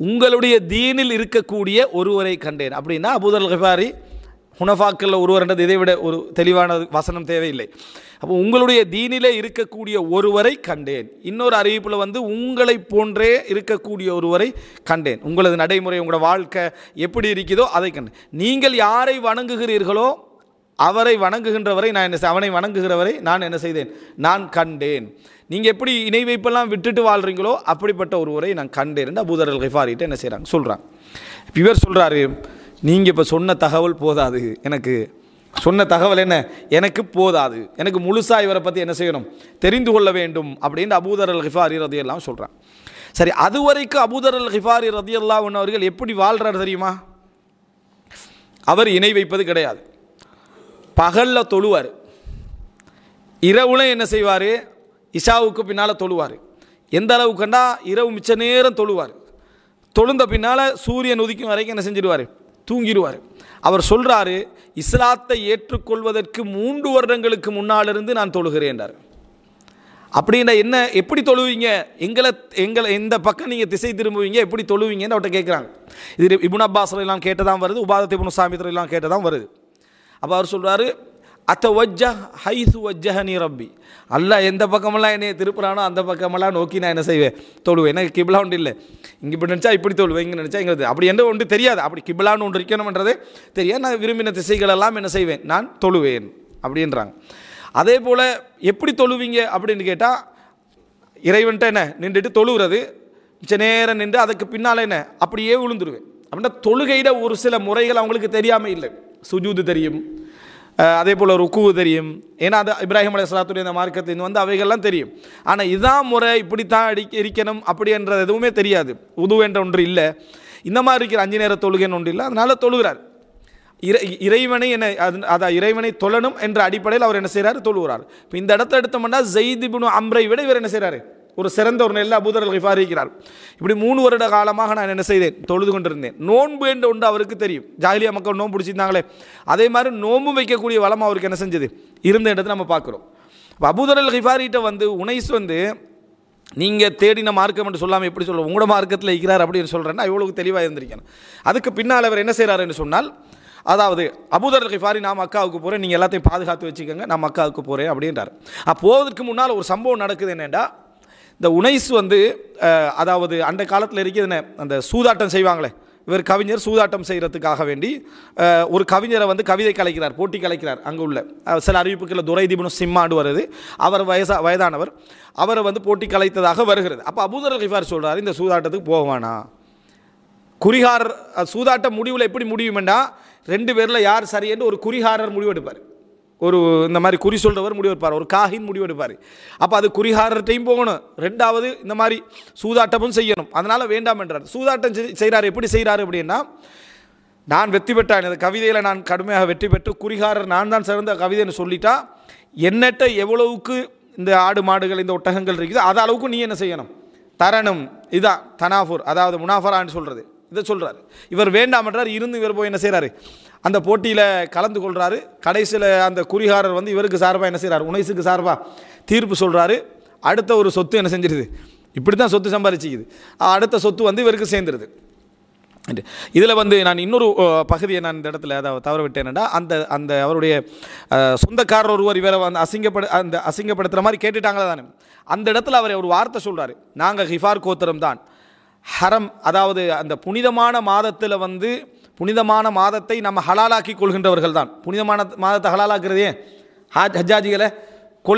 உங்களுடைய தீனில் இருக்கக்கூடிய ஒருவரை கண்டேன் அப்படின்னா அபூதர் அல் ஹிஃபாரி ஒருவர் ஒருவர்ன்றது இதை விட ஒரு தெளிவான வசனம் தேவையில்லை அப்போ உங்களுடைய தீனிலே இருக்கக்கூடிய ஒருவரை கண்டேன் இன்னொரு அறிவிப்பில் வந்து உங்களை போன்றே இருக்கக்கூடிய ஒருவரை கண்டேன் உங்களது நடைமுறை உங்களோட வாழ்க்கை எப்படி இருக்குதோ அதை கண்டேன் நீங்கள் யாரை வணங்குகிறீர்களோ அவரை வணங்குகின்றவரை நான் என்ன அவனை வணங்குகிறவரை நான் என்ன செய்தேன் நான் கண்டேன் நீங்கள் எப்படி இணை வைப்பெல்லாம் விட்டுட்டு வாழ்கிறீங்களோ அப்படிப்பட்ட ஒருவரை நான் கண்டேன் அபூதர் அல் கிஃபாரிட்ட என்ன செய்கிறாங்க சொல்கிறாங்க இவர் சொல்கிறாரு நீங்கள் இப்போ சொன்ன தகவல் போதாது எனக்கு சொன்ன தகவல் என்ன எனக்கு போதாது எனக்கு முழுசாக இவரை பற்றி என்ன செய்யணும் தெரிந்து கொள்ள வேண்டும் அப்படின்னு அபூதர் அல் கிஃபாரி ரதியெல்லாம் சொல்கிறான் சரி அது வரைக்கும் அபூதர் அல் கிஃபாரி ரதியெல்லாம் அவர்கள் எப்படி வாழ்கிறார் தெரியுமா அவர் இணை வைப்பது கிடையாது பகலில் தொழுவார் இரவுல என்ன செய்வார் இஷாவுக்கு பின்னால் தொழுவார் எந்த அளவுக்கு கண்டா இரவு மிச்ச நேரம் தொழுவார் தொழுந்த பின்னால் சூரியன் உதிக்கும் வரைக்கும் என்ன செஞ்சிடுவார் தூங்கிடுவார் அவர் சொல்கிறாரு இஸ்லாத்தை ஏற்றுக்கொள்வதற்கு மூன்று வருடங்களுக்கு முன்னாலிருந்து நான் தொழுகிறேன்றார் அப்படின்னா என்ன எப்படி தொழுவீங்க எங்களை எங்களை இந்த பக்கம் நீங்கள் திசை திரும்புவீங்க எப்படி தொழுவீங்கன்னு அவட்ட கேட்குறாங்க இது இபுன் அப்பாஸ்லாம் கேட்டதான் வருது உபாதத்தை சாமி துறையெல்லாம் கேட்டதான் வருது அப்போ அவர் சொல்கிறார் அத்த வஜ்ஜா ஹைசு ஒஜ்ஜஹ நீ ரப்பி அல்லா எந்த பக்கமெல்லாம் என்னைய திருப்புறானோ அந்த பக்கமெல்லாம் நோக்கி நான் என்ன செய்வேன் தொழுவேன் எனக்கு கிபிலா ஒன்று இல்லை இங்கே இப்படி நினச்சா இப்படி தொழுவேன் இங்கே நினச்சா இங்கே அப்படி என்ன ஒன்று தெரியாது அப்படி கிபிலான்னு ஒன்று இருக்கணும்ன்றதே தெரியாது நான் விரும்பின திசைகள் எல்லாம் என்ன செய்வேன் நான் தொழுவேன் அப்படின்றாங்க அதே போல் எப்படி தொழுவீங்க அப்படின்னு கேட்டால் இறைவன்ட்ட என்ன நின்றுட்டு தொழுகிறது மிச்ச நேரம் நின்று அதுக்கு பின்னால் என்ன அப்படியே விழுந்துருவேன் அப்படின்னா தொழுகையில் ஒரு சில முறைகள் அவங்களுக்கு தெரியாமல் இல்லை சுஜூது தெரியும் அதே போல் ருக்குவு தெரியும் ஏன்னா அது இப்ராஹிம் அலி சலாத்துடைய அந்த மார்க்கத்திலேருந்து வந்து அவைகள்லாம் தெரியும் ஆனால் இதான் முறை இப்படித்தான் அடி இருக்கணும் என்றது எதுவுமே தெரியாது உது என்ற ஒன்று இல்லை இந்த மாதிரி இருக்கிற அஞ்சு நேர தொழுகைன்னு ஒன்று இல்லை அதனால் தொழுகிறார் இறை இறைவனை என்ன அது அதான் இறைவனை தொழணும் என்ற அடிப்படையில் அவர் என்ன செய்கிறார் தொழுகிறார் இப்போ இந்த இடத்த எடுத்தோம்னா ஜெய்திபுனு அம்ரை விட இவர் என்ன செய்கிறாரு ஒரு சிறந்த ஒரு நெல் அபூதர் ஹிஃபார் இருக்கிறார் இப்படி மூணு வருட காலமாக நான் என்ன செய்தேன் தொழுது கொண்டிருந்தேன் நோன்பு என்று ஒன்று அவருக்கு தெரியும் ஜாகிலியா மக்கள் நோன்பு பிடிச்சிருந்தாங்களே அதே மாதிரி நோன்பு வைக்கக்கூடிய வளம் அவருக்கு என்ன செஞ்சது இருந்த இடத்தை நம்ம பார்க்குறோம் இப்போ அபூதர் அல் ஹிஃபாரிகிட்ட வந்து உனைஸ் வந்து நீங்கள் தேடின மார்க்கம் என்று சொல்லாமல் எப்படி சொல்கிறோம் உங்களோட மார்க்கத்தில் இருக்கிறார் அப்படின்னு சொல்கிறேன்னா இவ்வளவு தெளிவாக இருந்திருக்கேன் அதுக்கு பின்னால் அவர் என்ன செய்கிறாருன்னு சொன்னால் அதாவது அபுதர் ஃபாரி நான் அக்காவுக்கு போகிறேன் நீங்கள் எல்லாத்தையும் பாதுகாத்து வச்சுக்கோங்க நான் அக்காவுக்கு போகிறேன் அப்படின்றார் அப்போ போவதற்கு முன்னால் ஒரு சம்பவம் நடக்குது என்னென்னா இந்த உனைஸ் வந்து அதாவது அந்த காலத்தில் இருக்கிறது அந்த சூதாட்டம் செய்வாங்களே இவர் கவிஞர் சூதாட்டம் செய்கிறதுக்காக வேண்டி ஒரு கவிஞரை வந்து கவிதை கலைக்கிறார் போட்டி கலைக்கிறார் அங்கே உள்ள சில அறிவிப்புகளில் துரைதீபனும் சிம்மாண்டு வருது அவர் வயசா வயதானவர் அவரை வந்து போட்டி கலைத்ததாக வருகிறது அப்போ அபூதர் கிஃபார் சொல்கிறார் இந்த சூதாட்டத்துக்கு போவானா குறிகார் சூதாட்டம் முடிவில் எப்படி முடியுமெண்டா ரெண்டு பேரில் யார் சரி என்று ஒரு குறிகாரர் முடிவெடுப்பார் ஒரு இந்த மாதிரி குறி சொல்கிறவர் முடிவெடுப்பார் ஒரு காஹின் முடிவெடுப்பார் அப்போ அது குறிகாரர்கிட்டையும் போகணும் ரெண்டாவது இந்த மாதிரி சூதாட்டமும் செய்யணும் அதனால் வேண்டாம் என்றார் சூதாட்டம் செய்கிறார் எப்படி செய்கிறார் அப்படின்னா நான் வெற்றி பெற்றேன் இந்த கவிதையில் நான் கடுமையாக வெற்றி பெற்று குறிகாரர் நான் தான் சிறந்த கவிதைன்னு சொல்லிட்டா என்னட்ட எவ்வளவுக்கு இந்த ஆடு மாடுகள் இந்த ஒட்டகங்கள் இருக்குதோ அது அளவுக்கு நீ என்ன செய்யணும் தரணும் இதான் தனாஃபூர் அதாவது முனாஃபரான்னு சொல்கிறது இதை சொல்கிறார் இவர் வேண்டாம் இருந்து இவர் போய் என்ன செய்கிறாரு அந்த போட்டியில் கலந்து கொள்கிறாரு கடைசியில் அந்த குறிகாரர் வந்து இவருக்கு சார்பாக என்ன செய்கிறார் உனைசுக்கு சார்பாக தீர்ப்பு சொல்கிறாரு அடுத்த ஒரு சொத்து என்ன செஞ்சிருது இப்படி தான் சொத்து சம்பாதிச்சிக்குது அடுத்த சொத்து வந்து இவருக்கு சேர்ந்துருது இதில் வந்து நான் இன்னொரு பகுதியை நான் இந்த இடத்துல அதை தவற விட்டேன்டா அந்த அந்த அவருடைய சொந்தக்காரர் ஒருவர் இவரை வந்து அசிங்கப்படு அந்த அசிங்கப்படுத்துகிற மாதிரி கேட்டுட்டாங்களே தானே அந்த இடத்துல அவர் ஒரு வார்த்தை சொல்கிறார் நாங்கள் ஹிஃபார் கோத்திரம் தான் ஹரம் அதாவது அந்த புனிதமான மாதத்தில் வந்து புனிதமான மாதத்தை நம்ம ஹலாலாக்கி கொள்கின்றவர்கள் தான் புனிதமான மாதத்தை ஹலாலாக்குறதே ஹாஜ் ஹஜ்ஜாஜிகளை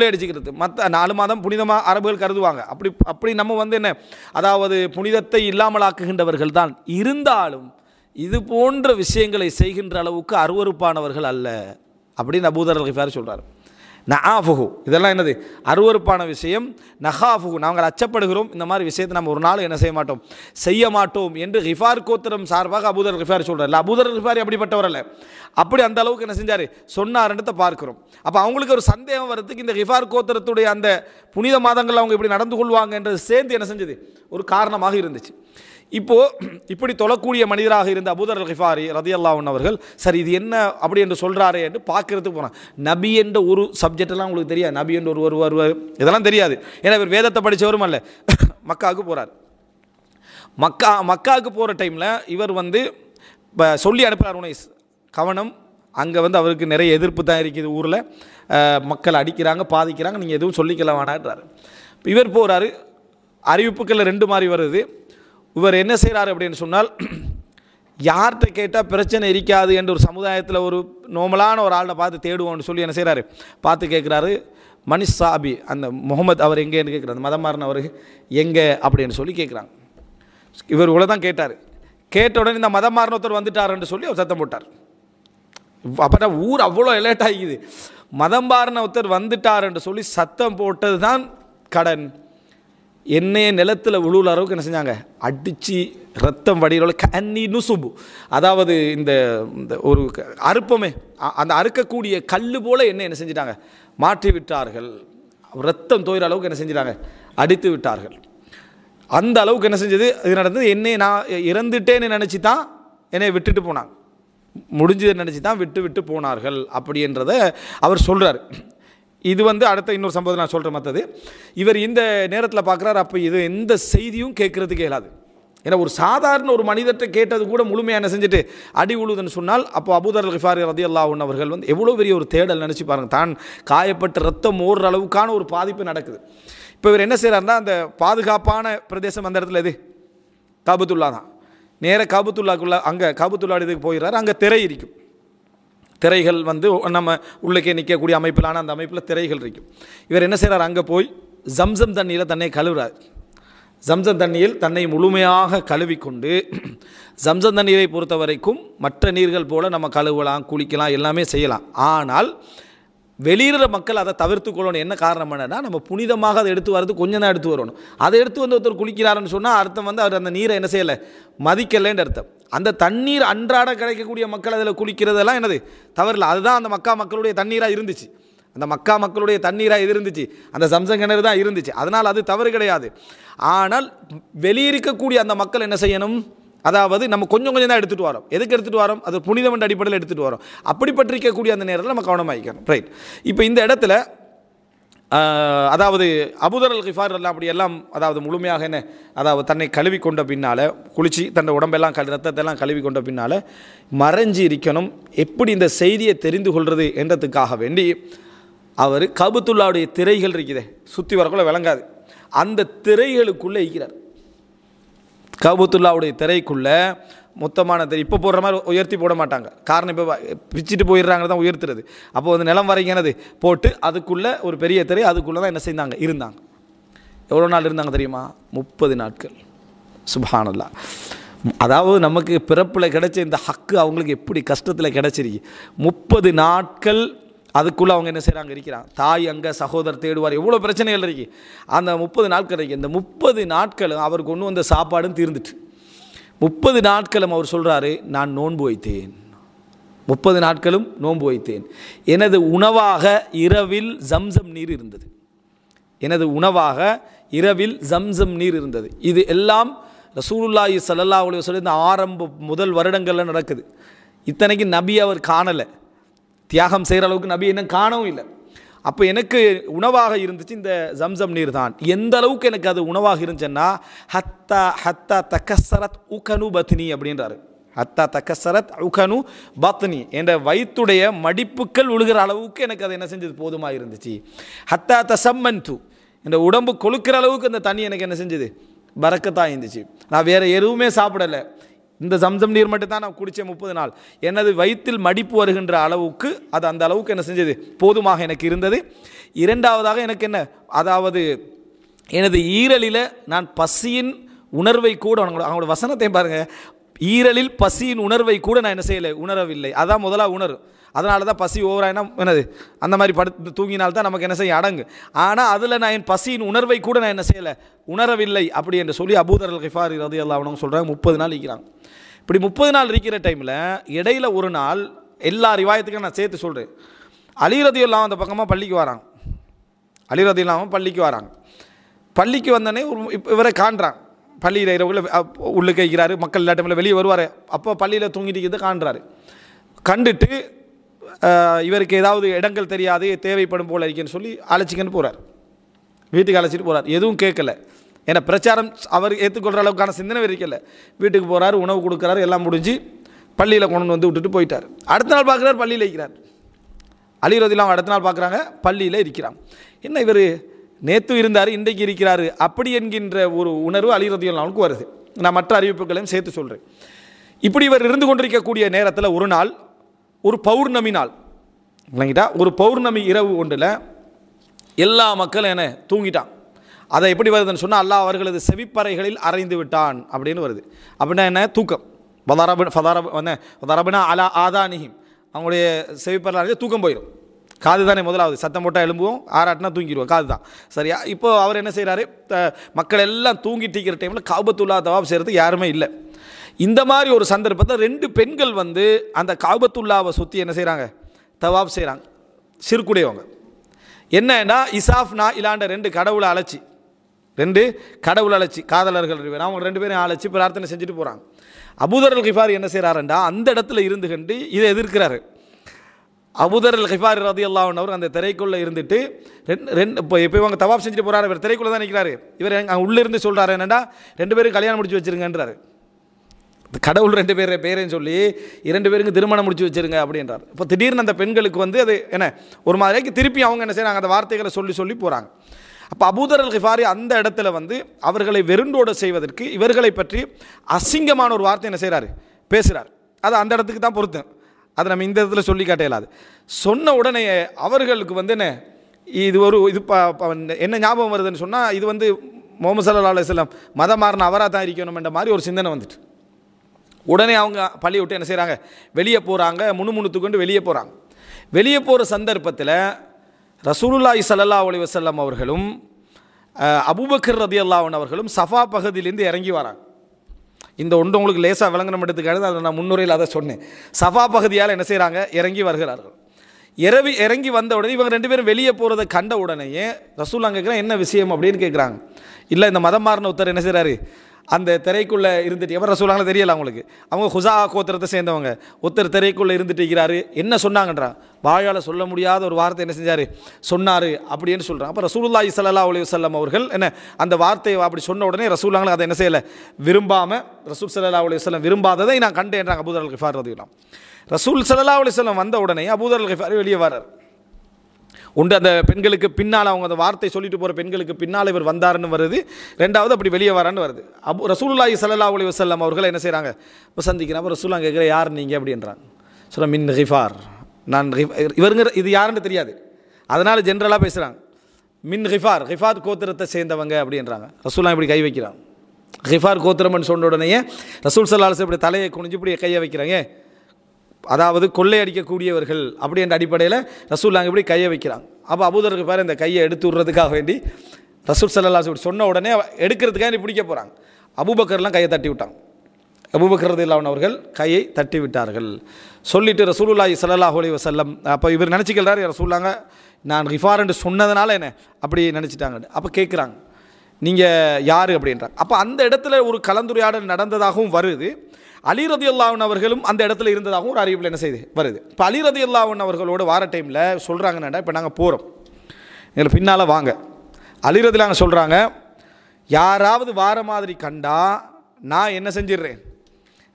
அடிச்சுக்கிறது மற்ற நாலு மாதம் புனிதமாக அரபுகள் கருதுவாங்க அப்படி அப்படி நம்ம வந்து என்ன அதாவது புனிதத்தை இல்லாமலாக்குகின்றவர்கள் தான் இருந்தாலும் இது போன்ற விஷயங்களை செய்கின்ற அளவுக்கு அருவறுப்பானவர்கள் அல்ல அப்படின்னு அபூதர் அல் சொல்கிறார் நஹாஃபுகு இதெல்லாம் என்னது அருவறுப்பான விஷயம் நஹாஃபுகு நாங்கள் அச்சப்படுகிறோம் இந்த மாதிரி விஷயத்தை நம்ம ஒரு நாள் என்ன செய்ய மாட்டோம் செய்ய மாட்டோம் என்று ஹிஃபார் கோத்திரம் சார்பாக அபூதர் ஹிஃபார் சொல்கிறார் அபூதர் ஹிஃபார் அப்படிப்பட்டவர் அல்ல அப்படி அந்த அளவுக்கு என்ன செஞ்சார் சொன்னார்ன்றதை பார்க்குறோம் அப்போ அவங்களுக்கு ஒரு சந்தேகம் வரதுக்கு இந்த ஹிஃபார் கோத்திரத்துடைய அந்த புனித மாதங்களில் அவங்க இப்படி நடந்து கொள்வாங்கன்றது சேர்ந்து என்ன செஞ்சது ஒரு காரணமாக இருந்துச்சு இப்போது இப்படி தொழக்கூடிய மனிதராக இருந்த அபுதர் ஹிஃபாரி ரதி அல்லாவுன் அவர்கள் சரி இது என்ன அப்படி என்று சொல்கிறாரே என்று பார்க்கறதுக்கு போனான் நபி என்ற ஒரு சப்ஜெக்டெல்லாம் உங்களுக்கு தெரியாது நபி என்ற ஒரு ஒருவர் இதெல்லாம் தெரியாது ஏன்னா இவர் வேதத்தை படித்தவரும் அல்ல [laughs] மக்காவுக்கு போகிறார் மக்கா மக்காவுக்கு போகிற டைமில் இவர் வந்து இப்போ சொல்லி அனுப்புகிறார் உனேஸ் கவனம் அங்கே வந்து அவருக்கு நிறைய எதிர்ப்பு தான் இருக்குது ஊரில் மக்கள் அடிக்கிறாங்க பாதிக்கிறாங்க நீங்கள் எதுவும் சொல்லிக்கலாம் வேணான்றார் இவர் போகிறாரு அறிவிப்புகளில் ரெண்டு மாதிரி வருது இவர் என்ன செய்கிறார் அப்படின்னு சொன்னால் யார்கிட்ட கேட்டால் பிரச்சனை இருக்காது என்ற ஒரு சமுதாயத்தில் ஒரு நோமலான ஒரு ஆளை பார்த்து தேடுவோம்னு சொல்லி என்ன செய்கிறாரு பார்த்து கேட்குறாரு மனிஷ் சாபி அந்த முகமது அவர் எங்கேன்னு கேட்குறாரு மதமாரன் அவர் எங்கே அப்படின்னு சொல்லி கேட்குறாங்க இவர் இவ்வளோ தான் கேட்டார் கேட்ட உடனே இந்த மதமாறன் ஒருத்தர் வந்துட்டாருன்னு சொல்லி அவர் சத்தம் போட்டார் அப்போ ஊர் அவ்வளோ எலேட் ஆகிது மதம் பாரின ஒருத்தர் என்று சொல்லி சத்தம் போட்டது தான் கடன் என்னைய நிலத்தில் உழுவுல அளவுக்கு என்ன செஞ்சாங்க அடித்து ரத்தம் வடிகிற கன்னி நுசுபு அதாவது இந்த இந்த ஒரு அறுப்பமே அந்த அறுக்கக்கூடிய கல் போல் என்ன என்ன செஞ்சிட்டாங்க மாற்றி விட்டார்கள் ரத்தம் தோயிற அளவுக்கு என்ன செஞ்சிட்டாங்க அடித்து விட்டார்கள் அந்த அளவுக்கு என்ன செஞ்சது இது நடந்தது என்னை நான் இறந்துட்டேன்னு நினச்சி தான் என்னை விட்டுட்டு போனாங்க முடிஞ்சதை நினச்சி தான் விட்டு விட்டு போனார்கள் அப்படின்றத அவர் சொல்கிறார் இது வந்து அடுத்த இன்னொரு சம்பவத்தை நான் சொல்கிறேன் மற்றது இவர் இந்த நேரத்தில் பார்க்குறாரு அப்போ இது எந்த செய்தியும் கேட்குறதுக்கு இயலாது ஏன்னா ஒரு சாதாரண ஒரு மனிதர்கிட்ட கேட்டது கூட முழுமையான செஞ்சுட்டு அடி உழுதுன்னு சொன்னால் அப்போ அபுதர் கிஃபாரி ரதி அல்லாஹன் அவர்கள் வந்து எவ்வளோ பெரிய ஒரு தேடல் நினச்சி பாருங்கள் தான் காயப்பட்டு ரத்தம் ஓடுற அளவுக்கான ஒரு பாதிப்பு நடக்குது இப்போ இவர் என்ன செய்கிறாருன்னா அந்த பாதுகாப்பான பிரதேசம் அந்த இடத்துல எது காபத்துல்லா தான் நேராக காபத்துல்லாக்குள்ளே அங்கே காபத்துல்லா இதுக்கு போயிடுறாரு அங்கே திரை இருக்கும் திரைகள் வந்து நம்ம உள்ளக்கே நிற்கக்கூடிய அமைப்பிலான அந்த அமைப்பில் திரைகள் இருக்கும் இவர் என்ன செய்கிறார் அங்கே போய் ஜம்சம் தண்ணியில் தன்னை கழுவுறார் ஜம்சம் தண்ணியில் தன்னை முழுமையாக கழுவிக்கொண்டு [clears throat] ஜம்சம் தண்ணீரை பொறுத்த வரைக்கும் மற்ற நீர்கள் போல் நம்ம கழுவலாம் குளிக்கலாம் எல்லாமே செய்யலாம் ஆனால் வெளியிற மக்கள் அதை தவிர்த்து கொள்ளணும் என்ன காரணம் என்னன்னா நம்ம புனிதமாக அதை எடுத்து வரது கொஞ்சம் தான் எடுத்து வரணும் அதை எடுத்து வந்து ஒருத்தர் குளிக்கிறாருன்னு சொன்னால் அர்த்தம் வந்து அவர் அந்த நீரை என்ன செய்யலை மதிக்கலைன்னு அர்த்தம் அந்த தண்ணீர் அன்றாட கிடைக்கக்கூடிய மக்கள் அதில் குளிக்கிறதெல்லாம் என்னது தவறில்லை அதுதான் அந்த மக்கா மக்களுடைய தண்ணீராக இருந்துச்சு அந்த மக்கா மக்களுடைய தண்ணீராக இருந்துச்சு அந்த சம்சங் கிணறு தான் இருந்துச்சு அதனால் அது தவறு கிடையாது ஆனால் வெளியிருக்கக்கூடிய அந்த மக்கள் என்ன செய்யணும் அதாவது நம்ம கொஞ்சம் கொஞ்சம் தான் எடுத்துகிட்டு வரோம் எதுக்கு எடுத்துகிட்டு வரோம் அது புனிதம் என்ற அடிப்படையில் எடுத்துகிட்டு வரோம் அப்படிப்பட்டிருக்கக்கூடிய அந்த நேரத்தில் நம்ம கவனமாகிக்கணும் ரைட் இப்போ இந்த இடத்துல அதாவது அபுதர் அல் கிஃபார் எல்லாம் அப்படி எல்லாம் அதாவது முழுமையாக என்ன அதாவது தன்னை கழுவி கொண்ட பின்னால் குளிச்சு தன்னை உடம்பெல்லாம் கல் ரத்தத்தெல்லாம் கழுவி கொண்ட பின்னால் மறைஞ்சி இருக்கணும் எப்படி இந்த செய்தியை தெரிந்து கொள்வது என்றதுக்காக வேண்டி அவர் கபுத்துல்லாவுடைய திரைகள் இருக்குதே சுற்றி வரக்குள்ள விளங்காது அந்த திரைகளுக்குள்ளே இருக்கிறார் கவுபத்துல்லாவுடைய திரைக்குள்ளே மொத்தமான திரை இப்போ போடுற மாதிரி உயர்த்தி போட மாட்டாங்க காரணம் இப்போ பிச்சுட்டு போயிடுறாங்க தான் உயர்த்துறது அப்போ வந்து நிலம் வரைங்கிறது போட்டு அதுக்குள்ளே ஒரு பெரிய திரை அதுக்குள்ளே தான் என்ன செய்தாங்க இருந்தாங்க எவ்வளோ நாள் இருந்தாங்க தெரியுமா முப்பது நாட்கள் சுபானல்லா அதாவது நமக்கு பிறப்பில் கிடைச்ச இந்த ஹக்கு அவங்களுக்கு எப்படி கஷ்டத்தில் கிடச்சிருக்கு முப்பது நாட்கள் அதுக்குள்ளே அவங்க என்ன செய்கிறாங்க இருக்கிறான் தாய் அங்கே சகோதரர் தேடுவார் எவ்வளோ பிரச்சனைகள் இருக்குது அந்த முப்பது நாட்கள் இருக்கு இந்த முப்பது நாட்களும் அவர் கொண்டு வந்த சாப்பாடும் தீர்ந்துட்டு முப்பது நாட்களும் அவர் சொல்கிறாரு நான் நோன்பு வைத்தேன் முப்பது நாட்களும் நோன்பு வைத்தேன் எனது உணவாக இரவில் ஜம்சம் நீர் இருந்தது எனது உணவாக இரவில் ஜம்சம் நீர் இருந்தது இது எல்லாம் ரசூலுல்லாஹி சல்லல்லா அலி சொல்லி இந்த ஆரம்ப முதல் வருடங்களில் நடக்குது இத்தனைக்கு நபி அவர் காணலை தியாகம் செய்கிற அளவுக்கு நபி என்ன காணவும் இல்லை அப்போ எனக்கு உணவாக இருந்துச்சு இந்த ஜம்சம் நீர் தான் எந்த அளவுக்கு எனக்கு அது உணவாக இருந்துச்சுன்னா ஹத்தா ஹத்தா தக்கசரத் உகனு பத்னி அப்படின்றாரு ஹத்தா தக்கசரத் உகனு பத்னி என்ற வயிற்றுடைய மடிப்புக்கள் விழுகிற அளவுக்கு எனக்கு அது என்ன செஞ்சது போதுமாக இருந்துச்சு ஹத்தா தசம்மன் தூ இந்த உடம்பு கொழுக்கிற அளவுக்கு அந்த தண்ணி எனக்கு என்ன செஞ்சது பறக்கத்தான் இருந்துச்சு நான் வேறு எதுவுமே சாப்பிடலை இந்த சம்சம் நீர் மட்டும் தான் நான் குடித்தேன் முப்பது நாள் எனது வயிற்றில் மடிப்பு வருகின்ற அளவுக்கு அது அந்த அளவுக்கு என்ன செஞ்சது போதுமாக எனக்கு இருந்தது இரண்டாவதாக எனக்கு என்ன அதாவது எனது ஈரலில் நான் பசியின் உணர்வை கூட அவங்களோட அவங்களோட வசனத்தையும் பாருங்கள் ஈரலில் பசியின் உணர்வை கூட நான் என்ன செய்யலை உணரவில்லை அதான் முதலாக உணர் அதனால தான் பசி ஓவராயினா என்னது அந்த மாதிரி படுத்து தூங்கினால் தான் நமக்கு என்ன செய்ய அடங்கு ஆனால் அதில் நான் என் பசியின் உணர்வை கூட நான் என்ன செய்யலை உணரவில்லை அப்படி என்று சொல்லி அபூதர் கிஃபார் ரதி அல்லாவனவங்க சொல்கிறாங்க முப்பது நாள் இருக்கிறாங்க இப்படி முப்பது நாள் இருக்கிற டைமில் இடையில ஒரு நாள் எல்லா ரிவாயத்துக்கும் நான் சேர்த்து சொல்கிறேன் அலிரதி இல்லாமல் அந்த பக்கமாக பள்ளிக்கு வராங்க அலிரதி இல்லாமல் பள்ளிக்கு வராங்க பள்ளிக்கு வந்தோடனே இவரை காண்றான் பள்ளியில் இரவுல உள்ளு கேட்கிறாரு மக்கள் எல்லா டைமில் வெளியே வருவார் அப்போ பள்ளியில் தூங்கிட்டு இருக்கிறது காண்றாரு கண்டுட்டு இவருக்கு ஏதாவது இடங்கள் தெரியாது தேவைப்படும் போல் இருக்கேன்னு சொல்லி அழைச்சிக்கன்னு போகிறார் வீட்டுக்கு அழைச்சிட்டு போகிறார் எதுவும் கேட்கல ஏன்னா பிரச்சாரம் அவர் ஏற்றுக்கொள்கிற அளவுக்கான சிந்தனை இருக்கல வீட்டுக்கு போகிறார் உணவு கொடுக்குறாரு எல்லாம் முடிஞ்சு பள்ளியில் கொண்டு வந்து விட்டுட்டு போயிட்டார் அடுத்த நாள் பார்க்குறாரு பள்ளியில் இருக்கிறார் அலிரதிலாம் அடுத்த நாள் பார்க்குறாங்க பள்ளியில் இருக்கிறான் என்ன இவர் நேற்று இருந்தார் இன்றைக்கு இருக்கிறார் அப்படி என்கின்ற ஒரு உணர்வு அலிரதியல்லாவுக்கு வருது நான் மற்ற அறிவிப்புகளையும் சேர்த்து சொல்கிறேன் இப்படி இவர் இருந்து கொண்டிருக்கக்கூடிய நேரத்தில் ஒரு நாள் ஒரு பௌர்ணமி நாள் இல்லைங்கிட்டா ஒரு பௌர்ணமி இரவு ஒன்றில் எல்லா மக்களும் என்ன தூங்கிட்டான் அதை எப்படி வருதுன்னு சொன்னால் அல்லாஹ் அவர்களது செவிப்பறைகளில் அறைந்து விட்டான் அப்படின்னு வருது அப்படின்னா என்ன தூக்கம் வதாரபின் ஃபதாரபு என்ன வதாரபினா அலா ஆதானிஹிம் அவங்களுடைய செவிப்பறையில் அறிஞ்சு தூக்கம் போயிடும் காது தானே முதலாவது சத்தம் போட்டால் எழும்புவோம் ஆராட்டினா தூங்கிடுவோம் காது தான் சரியா இப்போ அவர் என்ன செய்கிறாரு மக்கள் எல்லாம் தூங்கி டீக்கிற டைமில் காபத்துல்லா தவாப் செய்கிறது யாருமே இல்லை இந்த மாதிரி ஒரு சந்தர்ப்பத்தை ரெண்டு பெண்கள் வந்து அந்த காபத்துல்லாவை சுற்றி என்ன செய்கிறாங்க தவாப் செய்கிறாங்க சிறுக்குடையவங்க என்னன்னா இசாஃப்னா இலாண்ட ரெண்டு கடவுளை அழைச்சி ரெண்டு கடவுள் அழைச்சி காதலர்கள் இருவர் அவங்க ரெண்டு பேரும் அழைச்சி பிரார்த்தனை செஞ்சுட்டு போகிறாங்க அல் கிஃபார் என்ன செய்கிறாருண்டா அந்த இடத்துல இருந்து கண்டு இதை எதிர்க்கிறாரு அல் கிஃபார் ரதி அல்லாஹ்னவர் அந்த திரைக்குள்ளே இருந்துட்டு ரெண்டு ரெண்டு இப்போ இப்போ இவங்க தவாப் செஞ்சுட்டு போகிறாரு இவர் திரைக்குள்ளே தான் நிற்கிறாரு இவர் அங்கே உள்ளே இருந்து சொல்கிறாரு என்னென்னா ரெண்டு பேரும் கல்யாணம் முடிச்சு வச்சுருங்கன்றாரு கடவுள் ரெண்டு பேர் பேரையும் சொல்லி இரண்டு பேருக்கு திருமணம் முடிச்சு வச்சுருங்க அப்படின்றார் இப்போ திடீர்னு அந்த பெண்களுக்கு வந்து அது என்ன ஒரு மாதிரிக்கு திருப்பி அவங்க என்ன செய்கிறாங்க அந்த வார்த்தைகளை சொல்லி சொல்லி போகிறாங்க அப்போ அபூதர் அல் ஹிஃபாரி அந்த இடத்துல வந்து அவர்களை வெறுண்டோட செய்வதற்கு இவர்களை பற்றி அசிங்கமான ஒரு வார்த்தை என்ன செய்கிறாரு பேசுகிறார் அது அந்த இடத்துக்கு தான் பொருத்தம் அதை நம்ம இந்த இடத்துல சொல்லி காட்டையலாது சொன்ன உடனே அவர்களுக்கு வந்து என்ன இது ஒரு இது என்ன ஞாபகம் வருதுன்னு சொன்னால் இது வந்து முகமது சல்லா அலுவலாம் மதம் மாறின அவராக தான் இருக்கணும்ன்ற மாதிரி ஒரு சிந்தனை வந்துட்டு உடனே அவங்க பள்ளி விட்டு என்ன செய்கிறாங்க வெளியே போகிறாங்க முணுமுணுத்துக்கொண்டு வெளியே போகிறாங்க வெளியே போகிற சந்தர்ப்பத்தில் ரசூலுல்லாய் சல்லா அலி வசல்லம் அவர்களும் அபுபக்கர் ரதி அல்லாவன் அவர்களும் சஃபா பகுதியிலேருந்து இறங்கி வராங்க இந்த ஒன்று உங்களுக்கு லேசாக விளங்கணும் எடுத்துக்காக அதை நான் முன்னுரையில் அதை சொன்னேன் சஃபா பகுதியால் என்ன செய்கிறாங்க இறங்கி வருகிறார்கள் இறவி இறங்கி வந்த உடனே இவங்க ரெண்டு பேரும் வெளியே போகிறத கண்ட உடனேயே ரசூல் அங்கே என்ன விஷயம் அப்படின்னு கேட்குறாங்க இல்லை இந்த மதம் மாறின ஒருத்தர் என்ன செய்கிறாரு அந்த திரைக்குள்ளே இருந்துட்டு எவரை சொல்லாங்களோ தெரியல அவங்களுக்கு அவங்க ஹுசா கோத்திரத்தை சேர்ந்தவங்க ஒருத்தர் திரைக்குள்ளே இருந்துட்டு இருக்கிறாரு என்ன சொன்னாங்கன்றான் வாயால் சொல்ல முடியாத ஒரு வார்த்தை என்ன செஞ்சார் சொன்னார் அப்படின்னு சொல்கிறான் அப்போ ரசூலுல்லாஹி சல்லா அலி வல்லம் அவர்கள் என்ன அந்த வார்த்தையை அப்படி சொன்ன உடனே ரசூல்லாங்களை அதை என்ன செய்யலை விரும்பாமல் ரசூல் சல்லா அலி வல்லம் விரும்பாததை நான் கண்டேன்றாங்க அபூதர் அல் கிஃபார் ரசூல் சல்லா அலி வல்லம் வந்த உடனே அபூதர் அல் கிஃபார் வெளியே வர்றார் உண்டு அந்த பெண்களுக்கு பின்னால் அவங்க அந்த வார்த்தை சொல்லிட்டு போகிற பெண்களுக்கு பின்னால் இவர் வந்தாருன்னு வருது ரெண்டாவது அப்படி வெளியே வரான்னு வருது அப் ரசூலுல்லாஹி சல்லா அலி வசல்லம் அவர்களை என்ன செய்கிறாங்க இப்போ சந்திக்கிறேன் அப்போ ரசூலா கேட்குற யார் நீங்கள் அப்படின்றாங்க சொல்ல மின் ஹிஃபார் நான் இவருங்கிற இது யாருன்னு தெரியாது அதனால் ஜென்ரலாக பேசுகிறாங்க மின் ஹிஃபார் ஹிஃபாத் கோத்திரத்தை சேர்ந்தவங்க அப்படின்றாங்க ரசூலாம் இப்படி கை வைக்கிறாங்க ஹிஃபார் கோத்திரம்னு சொன்ன உடனேயே ரசூல் சல்லாஹ் இப்படி தலையை குனிஞ்சு இப்படி கையை வைக்கிறாங்க அதாவது கொள்ளை அடிக்கக்கூடியவர்கள் அப்படி என்ற அடிப்படையில் இப்படி கையை வைக்கிறாங்க அப்போ அபூதருக்கு பேர் இந்த கையை எடுத்து விடுறதுக்காக வேண்டி ரசூல் சல்லா சொன்ன உடனே எடுக்கிறதுக்காக பிடிக்க போகிறாங்க அபூபக்கர்லாம் கையை தட்டி விட்டாங்க அபுபக்ரது இல்லாமல் அவர்கள் கையை தட்டி விட்டார்கள் சொல்லிவிட்டு ரசூலுல்லாஹி சல்லாஹ் அலி வசல்லம் அப்போ இவர் நினச்சிக்கிறார் ரசூல்லாங்க நான் ரிஃபார்ன்ட்டு சொன்னதுனால என்ன அப்படி நினச்சிட்டாங்க அப்போ கேட்குறாங்க நீங்கள் யார் அப்படின்றாங்க அப்போ அந்த இடத்துல ஒரு கலந்துரையாடல் நடந்ததாகவும் வருது அலி ரதி அல்லாவன் அவர்களும் அந்த இடத்துல இருந்ததாகவும் ஒரு அறிவிப்பில் என்ன செய்யுது வருது இப்போ அலி ரதி அல்லாவன் அவர்களோட வார டைமில் சொல்கிறாங்கன்னா இப்போ நாங்கள் போகிறோம் எங்களை பின்னால் வாங்க அலி ரதி நாங்கள் சொல்கிறாங்க யாராவது வார மாதிரி கண்டா நான் என்ன செஞ்சிடுறேன்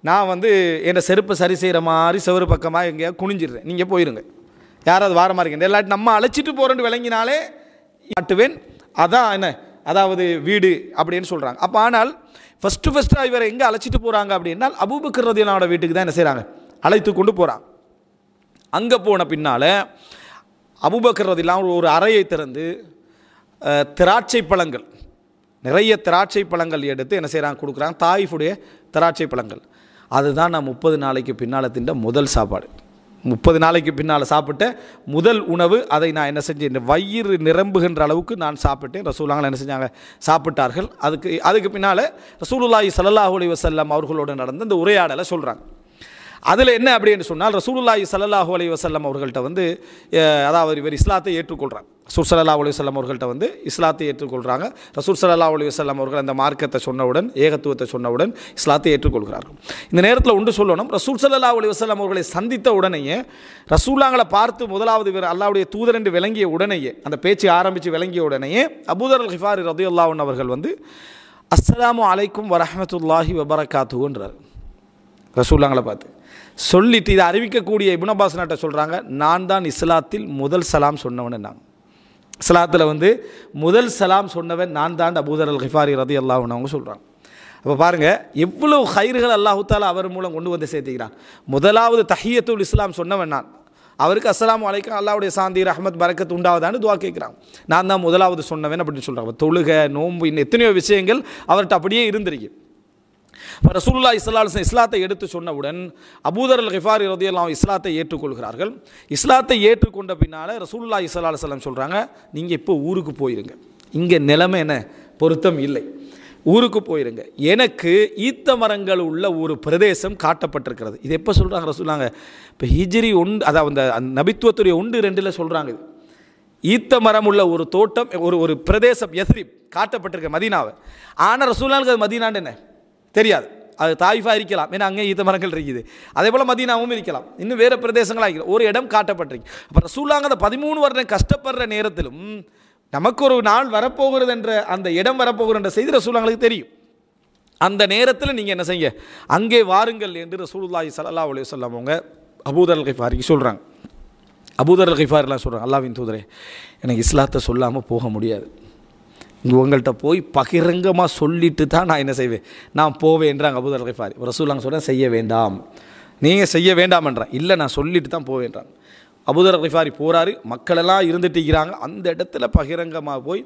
நான் வந்து என்னை செருப்பை சரி செய்கிற மாதிரி செவரு பக்கமாக எங்கேயா குனிஞ்சிடுறேன் நீங்கள் போயிருங்க யாராவது வார மாதிரி இருக்கேன் எல்லாட்டி நம்ம அழைச்சிட்டு போகிறேன்னு விளங்கினாலே காட்டுவேன் அதான் என்ன அதாவது வீடு அப்படின்னு சொல்கிறாங்க அப்போ ஆனால் ஃபஸ்ட்டு ஃபஸ்ட்டாக இவரை எங்கே அழைச்சிட்டு போகிறாங்க அப்படின்னா அபூபக்கர் ரதியலாவோட வீட்டுக்கு தான் என்ன செய்கிறாங்க அழைத்து கொண்டு போகிறாங்க அங்கே போன பின்னால் அபுபக்கர் ரதிலாம் ஒரு அறையை திறந்து திராட்சை பழங்கள் நிறைய திராட்சை பழங்கள் எடுத்து என்ன செய்கிறாங்க கொடுக்குறாங்க தாயிஃபுடைய திராட்சை பழங்கள் அதுதான் நான் முப்பது நாளைக்கு பின்னால் தின்ற முதல் சாப்பாடு முப்பது நாளைக்கு பின்னால் சாப்பிட்ட முதல் உணவு அதை நான் என்ன செஞ்சேன் வயிறு நிரம்புகின்ற அளவுக்கு நான் சாப்பிட்டேன் ரசூலாங்களை என்ன செஞ்சாங்க சாப்பிட்டார்கள் அதுக்கு அதுக்கு பின்னால் ரசூலுல்லாஹி சல்லாஹூலி அலி வசல்லம் அவர்களோடு நடந்த இந்த உரையாடலை சொல்கிறாங்க அதில் என்ன அப்படின்னு சொன்னால் ரசூலுல்லாஹி சல்லாஹு அலி வசல்லம் அவர்கள்ட்ட வந்து அதாவது இவர் இஸ்லாத்தை ஏற்றுக்கொள்கிறார் ரசூல் சல்லா அலி வல்லம் அவர்கள்ட்ட வந்து இஸ்லாத்தை ஏற்றுக்கொள்கிறாங்க ரசூல் சல்லா அலி வல்லம் அவர்கள் அந்த மார்க்கத்தை சொன்னவுடன் ஏகத்துவத்தை சொன்னவுடன் இஸ்லாத்தை ஏற்றுக்கொள்கிறார்கள் இந்த நேரத்தில் ஒன்று சொல்லணும் ரசூல் சல்லா அலி வல்லம் அவர்களை சந்தித்த உடனேயே ரசூலாங்களை பார்த்து முதலாவது அல்லாவுடைய தூதர் என்று விளங்கிய உடனேயே அந்த பேச்சு ஆரம்பித்து விளங்கிய உடனேயே அபூதர் அல் ஹிஃபாரி ரதியுல்லாவுன் அவர்கள் வந்து அஸ்லாமு அலைக்கும் வரமத்துல்லாஹி வபரகாத்துன்றார் ரசூல்லாங்களை பார்த்து சொல்லிட்டு இதை அறிவிக்கக்கூடிய இபுனபாஸ் நாட்டை சொல்கிறாங்க நான் தான் இஸ்லாத்தில் முதல் சலாம் சொன்னவன் நான் இஸ்லாத்தில் வந்து முதல் சலாம் சொன்னவன் நான் தான் அபூதர் அல் ஹிஃபாரி ரதி அல்லாஹ்னு அவங்க சொல்கிறாங்க அப்போ பாருங்கள் எவ்வளோ ஹயிர்கள் அல்லாஹூத்தாலா அவர் மூலம் கொண்டு வந்து சேர்த்துக்கிறான் முதலாவது தஹியத்துல் இஸ்லாம் சொன்னவன் நான் அவருக்கு அஸ்லாம் வலைக்கும் அல்லாவுடைய சாந்தி ரஹமத் பரக்கத் உண்டாவதான்னு துவா கேட்குறாங்க நான் தான் முதலாவது சொன்னவன் அப்படின்னு சொல்கிறாங்க தொழுக நோன்பு இன்னும் எத்தனையோ விஷயங்கள் அவர்கிட்ட அப்படியே இருந்திருக்கு இப்போ ரசூல்லா இஸ்லாசன் இஸ்லாத்தை எடுத்து சொன்னவுடன் அபூதர் அல் ஹிஃபார் இரதியெல்லாம் இஸ்லாத்தை ஏற்றுக்கொள்கிறார்கள் இஸ்லாத்தை ஏற்றுக்கொண்ட பின்னால் ரசூல்லா இஸ்லா சொல்கிறாங்க நீங்கள் இப்போ ஊருக்கு போயிருங்க இங்கே நிலைமை என்ன பொருத்தம் இல்லை ஊருக்கு போயிருங்க எனக்கு ஈத்த மரங்கள் உள்ள ஒரு பிரதேசம் காட்டப்பட்டிருக்கிறது இது எப்போ சொல்கிறாங்க ரசூலாங்க இப்போ ஹிஜிரி ஒன்று அதாவது அந்த நபித்துவத்துடைய ஒன்று ரெண்டில் சொல்கிறாங்க இது ஈத்த மரம் உள்ள ஒரு தோட்டம் ஒரு ஒரு பிரதேசம் எஸ்ரி காட்டப்பட்டிருக்க மதீனாவை ஆனால் ரசூலாளுக்கு அது மதீனான்னு என்ன தெரியாது அது தாய்ஃபாக இருக்கலாம் ஏன்னா அங்கே ஈத்த மரங்கள் இருக்குது அதே போல் மதீனாவும் இருக்கலாம் இன்னும் வேறு பிரதேசங்களாக இருக்கலாம் ஒரு இடம் காட்டப்பட்டிருக்கு அப்போ ரசூலாங்க அந்த பதிமூணு வருடம் கஷ்டப்படுற நேரத்திலும் நமக்கு ஒரு நாள் வரப்போகிறது என்ற அந்த இடம் வரப்போகிற செய்தி ரசூலாங்களுக்கு தெரியும் அந்த நேரத்தில் நீங்கள் என்ன செய்ய அங்கே வாருங்கள் என்று ரசூலுல்லாஹி சல்லா அலி சொல்லம் அவங்க அபூதர் கைஃபாரிக்கு சொல்கிறாங்க அபூதர் கைஃபாரிலாம் சொல்கிறாங்க அல்லாவின் தூதரே எனக்கு இஸ்லாத்தை சொல்லாமல் போக முடியாது உங்கள்கிட்ட போய் பகிரங்கமாக சொல்லிட்டு தான் நான் என்ன செய்வேன் நான் போவேன்றாங்க அபுதர் கிஃபாரி ரசூலாங்க சொல்கிறேன் செய்ய வேண்டாம் நீங்கள் செய்ய வேண்டாம்ன்றான் இல்லை நான் சொல்லிட்டு தான் போவேன்றான் அபுதர் ரஃபாரி போகிறாரு மக்களெல்லாம் இருந்துட்டு இருக்கிறாங்க அந்த இடத்துல பகிரங்கமாக போய்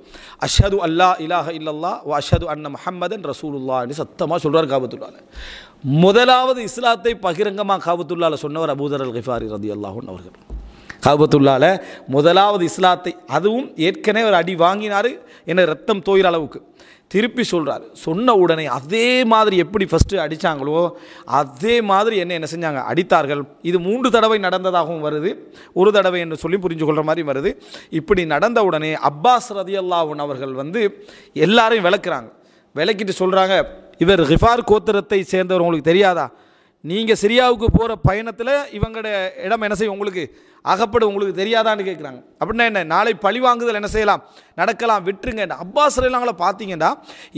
அஷது அல்லா இலாஹ இல்லல்லா ஓ அஷது அண்ண முஹம்மதன் ரசூலுல்லான்னு சத்தமாக சொல்கிறார் காபத்துள்ளால் முதலாவது இஸ்லாத்தை பகிரங்கமாக காபத்துள்ளால சொன்னவர் அபுதர் அல் கிஃபாரி ரதி அல்லாஹன் அவர்கள் ஹபத்துள்ளால முதலாவது இஸ்லாத்தை அதுவும் ஏற்கனவே ஒரு அடி வாங்கினார் என ரத்தம் தோயிற அளவுக்கு திருப்பி சொல்கிறார் சொன்ன உடனே அதே மாதிரி எப்படி ஃபஸ்ட்டு அடித்தாங்களோ அதே மாதிரி என்ன என்ன செஞ்சாங்க அடித்தார்கள் இது மூன்று தடவை நடந்ததாகவும் வருது ஒரு தடவை என்று சொல்லி புரிஞ்சு கொள்கிற மாதிரி வருது இப்படி நடந்த உடனே அப்பாஸ் ரதி அல்லாவுன் அவர்கள் வந்து எல்லாரையும் விளக்குறாங்க விளக்கிட்டு சொல்கிறாங்க இவர் ரிஃபார் கோத்திரத்தை சேர்ந்தவர் உங்களுக்கு தெரியாதா நீங்கள் சிரியாவுக்கு போகிற பயணத்தில் இவங்களோட இடம் என்ன செய்யும் உங்களுக்கு அகப்படு உங்களுக்கு தெரியாதான்னு கேட்குறாங்க அப்படின்னா என்ன நாளை பழி வாங்குதல் என்ன செய்யலாம் நடக்கலாம் விட்டுருங்க அப்பாஸ் இல்லாமலை பார்த்தீங்கன்னா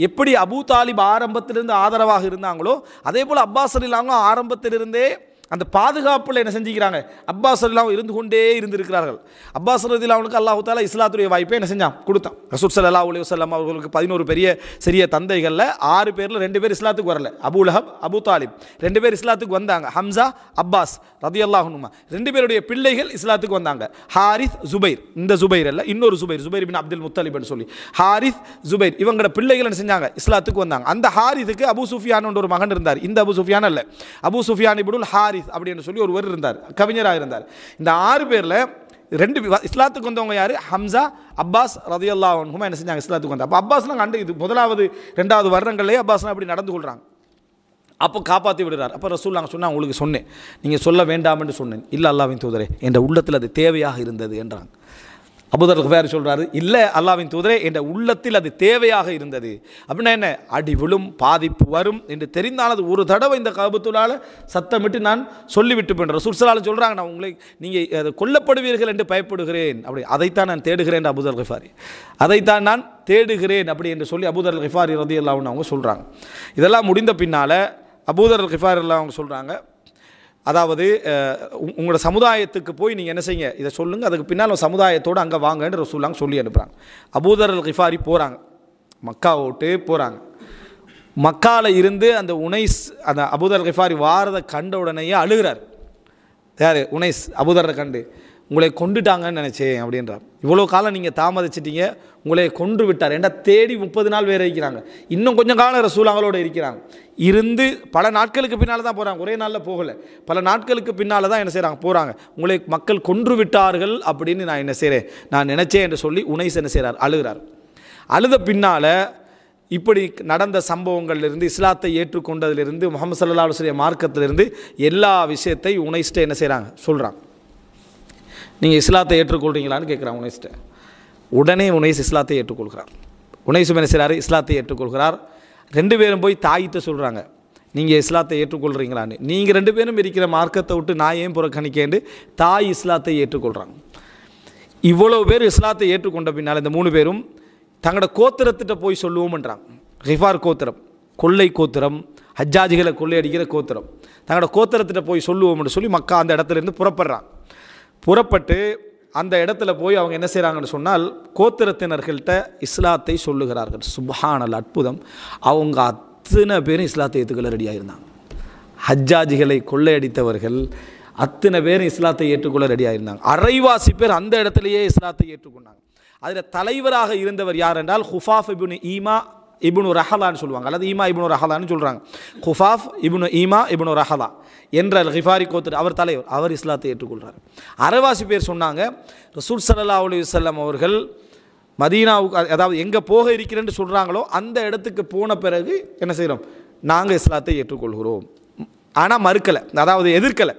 எப்படி அபு தாலிப் ஆரம்பத்திலிருந்து ஆதரவாக இருந்தாங்களோ அதே போல் அப்பா இல்லாமலும் ஆரம்பத்திலிருந்தே அந்த பாதுகாப்பில் என்ன செஞ்சுக்கிறாங்க அப்பாஸ் அல்லாவும் இருந்து கொண்டே இருந்திருக்கிறார்கள் அப்பாஸ் ரதில் அவனுக்கு அல்லாஹு தாலா இஸ்லாத்துடைய வாய்ப்பை என்ன செஞ்சான் கொடுத்தான் ரசூத் சல்லா உலக வசல்லாம் அவர்களுக்கு பதினோரு பெரிய சிறிய தந்தைகளில் ஆறு பேரில் ரெண்டு பேர் இஸ்லாத்துக்கு வரல அபு லஹப் அபு தாலிப் ரெண்டு பேர் இஸ்லாத்துக்கு வந்தாங்க ஹம்சா அப்பாஸ் ரதி அல்லாஹுமா ரெண்டு பேருடைய பிள்ளைகள் இஸ்லாத்துக்கு வந்தாங்க ஹாரித் ஜுபைர் இந்த ஜுபைர் அல்ல இன்னொரு ஜுபைர் ஜுபைர் பின் அப்துல் முத்தாலிப்னு சொல்லி ஹாரித் ஜுபைர் இவங்களோட பிள்ளைகள் என்ன செஞ்சாங்க இஸ்லாத்துக்கு வந்தாங்க அந்த ஹாரிதுக்கு அபு சுஃபியான் ஒரு மகன் இருந்தார் இந்த அபு சுஃபியான் அல்ல அபு சுஃபியான் இப்படி ஹாரித் ஹாரிஸ் அப்படின்னு சொல்லி ஒருவர் இருந்தார் கவிஞராக இருந்தார் இந்த ஆறு பேரில் ரெண்டு இஸ்லாத்துக்கு வந்தவங்க யார் ஹம்சா அப்பாஸ் ரதியல்லா ஹுமா என்ன செஞ்சாங்க இஸ்லாத்துக்கு வந்தாங்க அப்போ அப்பாஸ்லாம் கண்டு இது முதலாவது ரெண்டாவது வருடங்கள்லேயே அப்பாஸ்லாம் அப்படி நடந்து கொள்கிறாங்க அப்போ காப்பாற்றி விடுறார் அப்போ ரசூல் நாங்கள் சொன்னால் உங்களுக்கு சொன்னேன் நீங்கள் சொல்ல வேண்டாம் என்று சொன்னேன் இல்லை அல்லாவின் தூதரே என்ற உள்ளத்தில் அது தேவையாக இருந்தது என்றாங்க அபுதர் குஃபேர் சொல்கிறாரு இல்லை அல்லாவின் தூதரே என்ற உள்ளத்தில் அது தேவையாக இருந்தது அப்படின்னா என்ன அடி விழும் பாதிப்பு வரும் என்று தெரிந்தால் அது ஒரு தடவை இந்த கபத்துலால் சத்தமிட்டு நான் சொல்லிவிட்டு போன்ற சுற்றுலாவில் சொல்கிறாங்க நான் உங்களை நீங்கள் அதை கொல்லப்படுவீர்கள் என்று பயப்படுகிறேன் அப்படி அதைத்தான் நான் தேடுகிறேன் அபுதர் குஃபாரி அதைத்தான் நான் தேடுகிறேன் அப்படி என்று சொல்லி அபுதர் ஹிஃபாரி ரதி அல்லாவுன்னு அவங்க சொல்கிறாங்க இதெல்லாம் முடிந்த பின்னால் அபூதர் கிஃபார் அவங்க சொல்கிறாங்க அதாவது உங்களோட சமுதாயத்துக்கு போய் நீங்கள் என்ன செய்யுங்க இதை சொல்லுங்கள் அதுக்கு பின்னால் சமுதாயத்தோடு அங்கே வாங்கன்னு ரசூலாங்க சொல்லி அனுப்புகிறாங்க அபூதர் அல் கிஃபாரி போகிறாங்க மக்கா விட்டு போகிறாங்க மக்காவில் இருந்து அந்த உனைஸ் அந்த அபூதர் கிஃபாரி வாரதை கண்ட உடனேயே அழுகிறார் யார் உனைஸ் அபூதரை கண்டு உங்களை கொண்டுட்டாங்கன்னு நினச்சேன் அப்படின்றார் இவ்வளோ காலம் நீங்கள் தாமதிச்சிட்டீங்க உங்களை கொன்று விட்டார் ஏன்டா தேடி முப்பது நாள் வேறு இருக்கிறாங்க இன்னும் கொஞ்சம் காலம் ரசூலாங்களோடு இருக்கிறாங்க இருந்து பல நாட்களுக்கு பின்னால் தான் போகிறாங்க ஒரே நாளில் போகலை பல நாட்களுக்கு பின்னால் தான் என்ன செய்கிறாங்க போகிறாங்க உங்களை மக்கள் கொன்று விட்டார்கள் அப்படின்னு நான் என்ன செய்கிறேன் நான் நினச்சேன் என்று சொல்லி உனைஸ் என்ன செய்கிறார் அழுகிறார் அழுத பின்னால் இப்படி நடந்த சம்பவங்கள்லேருந்து இஸ்லாத்தை ஏற்றுக்கொண்டதிலிருந்து முகமது சல்லா அலுவலிய மார்க்கத்திலிருந்து எல்லா விஷயத்தை உனைஸ்ட்டு என்ன செய்கிறாங்க சொல்கிறாங்க நீங்கள் இஸ்லாத்தை ஏற்றுக்கொள்கிறீங்களான்னு கேட்குறான் உனைஸ்ட்டை உடனே உனேஸ் இஸ்லாத்தை ஏற்றுக்கொள்கிறார் உனேசு என்ன செய்கிறார் இஸ்லாத்தை ஏற்றுக்கொள்கிறார் ரெண்டு பேரும் போய் தாயிட்ட சொல்கிறாங்க நீங்கள் இஸ்லாத்தை ஏற்றுக்கொள்கிறீங்களான்னு நீங்கள் ரெண்டு பேரும் இருக்கிற மார்க்கத்தை விட்டு நான் ஏன் புறக்கணிக்கேண்டு தாய் இஸ்லாத்தை ஏற்றுக்கொள்கிறாங்க இவ்வளோ பேர் இஸ்லாத்தை ஏற்றுக்கொண்ட பின்னால் இந்த மூணு பேரும் தங்களோட கோத்திரத்திட்ட போய் சொல்லுவோம்ன்றாங்க ஹிஃபார் கோத்திரம் கொள்ளை கோத்திரம் ஹஜ்ஜாஜிகளை கொள்ளையடிக்கிற கோத்திரம் தங்களோட கோத்திரத்திட்ட போய் சொல்லுவோம்னு சொல்லி மக்கா அந்த இடத்துலேருந்து புறப்படுறான் புறப்பட்டு அந்த இடத்துல போய் அவங்க என்ன செய்கிறாங்கன்னு சொன்னால் கோத்திரத்தினர்கள்ட்ட இஸ்லாத்தை சொல்லுகிறார்கள் சுபஹானல் அற்புதம் அவங்க அத்தனை பேரும் இஸ்லாத்தை ஏற்றுக்கொள்ள ரெடியாக இருந்தாங்க ஹஜ்ஜாஜிகளை கொள்ளையடித்தவர்கள் அத்தனை பேரும் இஸ்லாத்தை ஏற்றுக்கொள்ள ரெடியாக இருந்தாங்க அரைவாசி பேர் அந்த இடத்துலையே இஸ்லாத்தை ஏற்றுக்கொண்டாங்க அதில் தலைவராக இருந்தவர் யார் என்றால் ஹுஃபாஃப் இபுன் ஈமா இபுனு ரஹலான்னு சொல்லுவாங்க அல்லது ஈமா இபுனு ரஹலான்னு சொல்கிறாங்க ஹுஃபாஃப் இபுனு ஈமா இபுனு ரஹலா என்றார் ஹிஃபாரி கோத்தர் அவர் தலைவர் அவர் இஸ்லாத்தை ஏற்றுக்கொள்கிறார் அரைவாசி பேர் சொன்னாங்க ரசூல் சல்லா அலி வல்லம் அவர்கள் மதீனாவுக்கு அதாவது எங்கே போக இருக்கிறேன்னு சொல்கிறாங்களோ அந்த இடத்துக்கு போன பிறகு என்ன செய்கிறோம் நாங்கள் இஸ்லாத்தை ஏற்றுக்கொள்கிறோம் ஆனால் மறுக்கலை அதாவது எதிர்க்கலை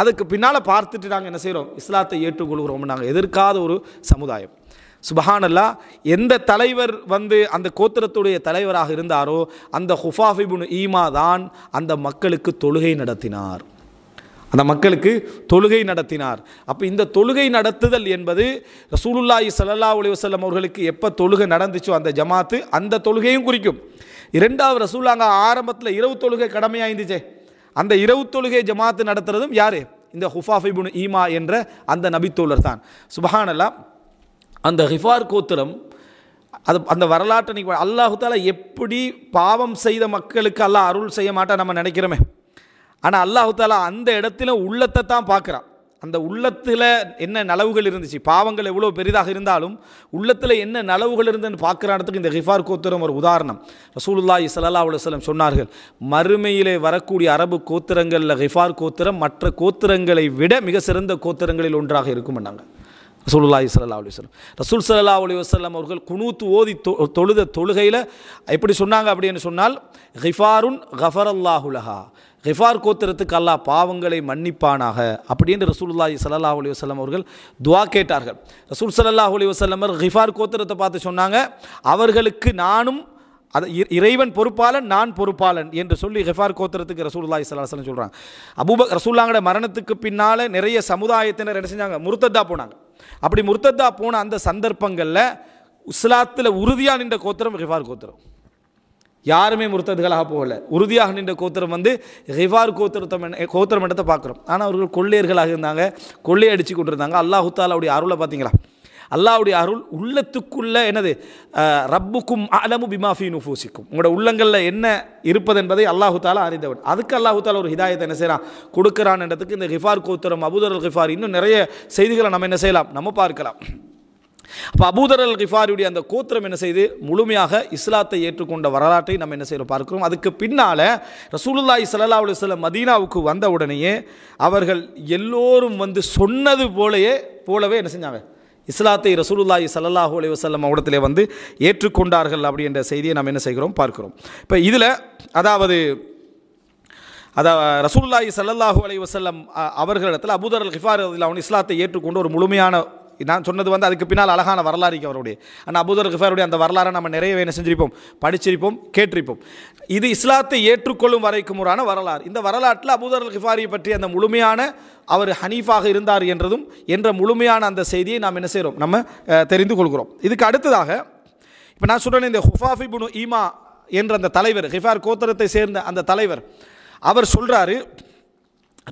அதுக்கு பின்னால் பார்த்துட்டு நாங்கள் என்ன செய்கிறோம் இஸ்லாத்தை ஏற்றுக்கொள்கிறோம் நாங்கள் எதிர்க்காத ஒரு சமுதாயம் சுபஹானல்லா எந்த தலைவர் வந்து அந்த கோத்திரத்துடைய தலைவராக இருந்தாரோ அந்த ஹுஃபாஃபிபுன் ஈமா தான் அந்த மக்களுக்கு தொழுகை நடத்தினார் அந்த மக்களுக்கு தொழுகை நடத்தினார் அப்போ இந்த தொழுகை நடத்துதல் என்பது ரசூலுல்லாஹி சல்லா அலி வசல்லம் அவர்களுக்கு எப்போ தொழுகை நடந்துச்சோ அந்த ஜமாத்து அந்த தொழுகையும் குறிக்கும் இரண்டாவது ரசூலாங்க ஆரம்பத்தில் இரவு தொழுகை கடமையாயிருந்துச்சே இருந்துச்சே அந்த இரவு தொழுகை ஜமாத்து நடத்துகிறதும் யார் இந்த ஹுஃபாஃபிபுன் ஈமா என்ற அந்த நபித்தோழர் தான் சுபஹானல்லாம் அந்த ஹிஃபார் கோத்திரம் அது அந்த வரலாற்றை நீ அல்லாஹால எப்படி பாவம் செய்த மக்களுக்கு அல்லா அருள் செய்ய மாட்டா நம்ம நினைக்கிறோமே ஆனால் தாலா அந்த இடத்துல உள்ளத்தை தான் பார்க்குறான் அந்த உள்ளத்தில் என்ன நலவுகள் இருந்துச்சு பாவங்கள் எவ்வளோ பெரிதாக இருந்தாலும் உள்ளத்தில் என்ன நலவுகள் இருந்துன்னு பார்க்குற இடத்துக்கு இந்த ஹிஃபார் கோத்திரம் ஒரு உதாரணம் ரசூலுல்லா சல்லா அலுவலம் சொன்னார்கள் மறுமையிலே வரக்கூடிய அரபு கோத்திரங்களில் ஹிஃபார் கோத்திரம் மற்ற கோத்திரங்களை விட மிக சிறந்த கோத்திரங்களில் ஒன்றாக நாங்கள் ரசூலுல்லாஹி சல்லா அலி வஸ்லம் ரசூல் சல்லா அலி வஸ்லம் அவர்கள் குனூத்து ஓதி தொழுத தொழுகையில் எப்படி சொன்னாங்க அப்படின்னு சொன்னால் ஹிஃபாருன் கஃபரல்லாஹுலஹா ஹிஃபார் கோத்திரத்துக்கு அல்லாஹ் பாவங்களை மன்னிப்பானாக அப்படின்னு ரசூல்லாஹி சல்லா அலி வஸ்லம் அவர்கள் துவா கேட்டார்கள் ரசூல் சல்லாஹ் அலி வஸ்லமர் ஹிஃபார் கோத்திரத்தை பார்த்து சொன்னாங்க அவர்களுக்கு நானும் அது இறைவன் பொறுப்பாளன் நான் பொறுப்பாளன் என்று சொல்லி ஹெஃபார் கோத்திரத்துக்கு ரசூல்லா இஸ்லாஸ்லாம் சொல்கிறாங்க அபூப ரசூல்லாங்கட மரணத்துக்கு பின்னால் நிறைய சமுதாயத்தினர் என்ன செஞ்சாங்க முருத்ததா போனாங்க அப்படி முருத்ததா போன அந்த சந்தர்ப்பங்களில் இஸ்லாத்தில் உறுதியாக நின்ற கோத்திரம் ஹெஃபார் கோத்திரம் யாருமே முருத்ததுகளாக போகல உறுதியாக நின்ற கோத்திரம் வந்து ஹிஃபார் கோத்திரத்தம் கோத்திரம் இடத்தை பார்க்குறோம் ஆனால் அவர்கள் கொள்ளையர்களாக இருந்தாங்க கொள்ளையடிச்சு கொண்டிருந்தாங்க அல்லாஹுத்தாலாவுடைய அருளை பார்த்தீங்களா அல்லாவுடைய அருள் உள்ளத்துக்குள்ளே என்னது ரப்புக்கும் அலமு பிமாஃபி நுஃபூசிக்கும் உங்களோட உள்ளங்களில் என்ன இருப்பது என்பதை அல்லாஹு தாலா அறிந்தவன் அதுக்கு அல்லாஹு தாலா ஒரு ஹிதாயத்தை என்ன செய்கிறான் கொடுக்கிறான் என்றதுக்கு இந்த ஹிஃபார் கோத்திரம் அபுதர் அல் ஹிஃபார் இன்னும் நிறைய செய்திகளை நம்ம என்ன செய்யலாம் நம்ம பார்க்கலாம் அப்போ அபூதர் அல் கிஃபாரியுடைய அந்த கோத்திரம் என்ன செய்து முழுமையாக இஸ்லாத்தை ஏற்றுக்கொண்ட வரலாற்றை நம்ம என்ன செய்யலாம் பார்க்கிறோம் அதுக்கு பின்னால் ரசூலுல்லாய் சல்லா அலுவலம் மதீனாவுக்கு வந்த உடனேயே அவர்கள் எல்லோரும் வந்து சொன்னது போலயே போலவே என்ன செஞ்சாங்க இஸ்லாத்தை ரசூலுல்லாஹி சல்லாஹூ அலி வசல்லம் அவடத்தில் வந்து ஏற்றுக்கொண்டார்கள் அப்படின்ற செய்தியை நாம் என்ன செய்கிறோம் பார்க்கிறோம் இப்போ இதில் அதாவது அதாவது ரசூல்லாஹி சல்லாஹூ அலி வசல்லம் அவர்களிடத்தில் அபுதர் அல் ஹிஃபார் அவன் இஸ்லாத்தை ஏற்றுக்கொண்டு ஒரு முழுமையான நான் சொன்னது வந்து அதுக்கு பின்னால் அழகான வரலாறுக்கு அவருடைய ஆனால் அபுதர் கிஃபாருடைய அந்த வரலாறை நம்ம நிறைய என்ன செஞ்சிருப்போம் படிச்சிருப்போம் கேட்டிருப்போம் இது இஸ்லாத்தை ஏற்றுக்கொள்ளும் வரைக்கும் முறான வரலாறு இந்த வரலாற்றில் அபுதர் ஹிஃபாரி பற்றி அந்த முழுமையான அவர் ஹனீஃபாக இருந்தார் என்றதும் என்ற முழுமையான அந்த செய்தியை நாம் என்ன செய்கிறோம் நம்ம தெரிந்து கொள்கிறோம் இதுக்கு அடுத்ததாக இப்போ நான் சொல்கிறேன் இந்த ஹுஃபாஃபி புனு ஈமா என்ற அந்த தலைவர் ஹிஃபார் கோத்தரத்தை சேர்ந்த அந்த தலைவர் அவர் சொல்கிறாரு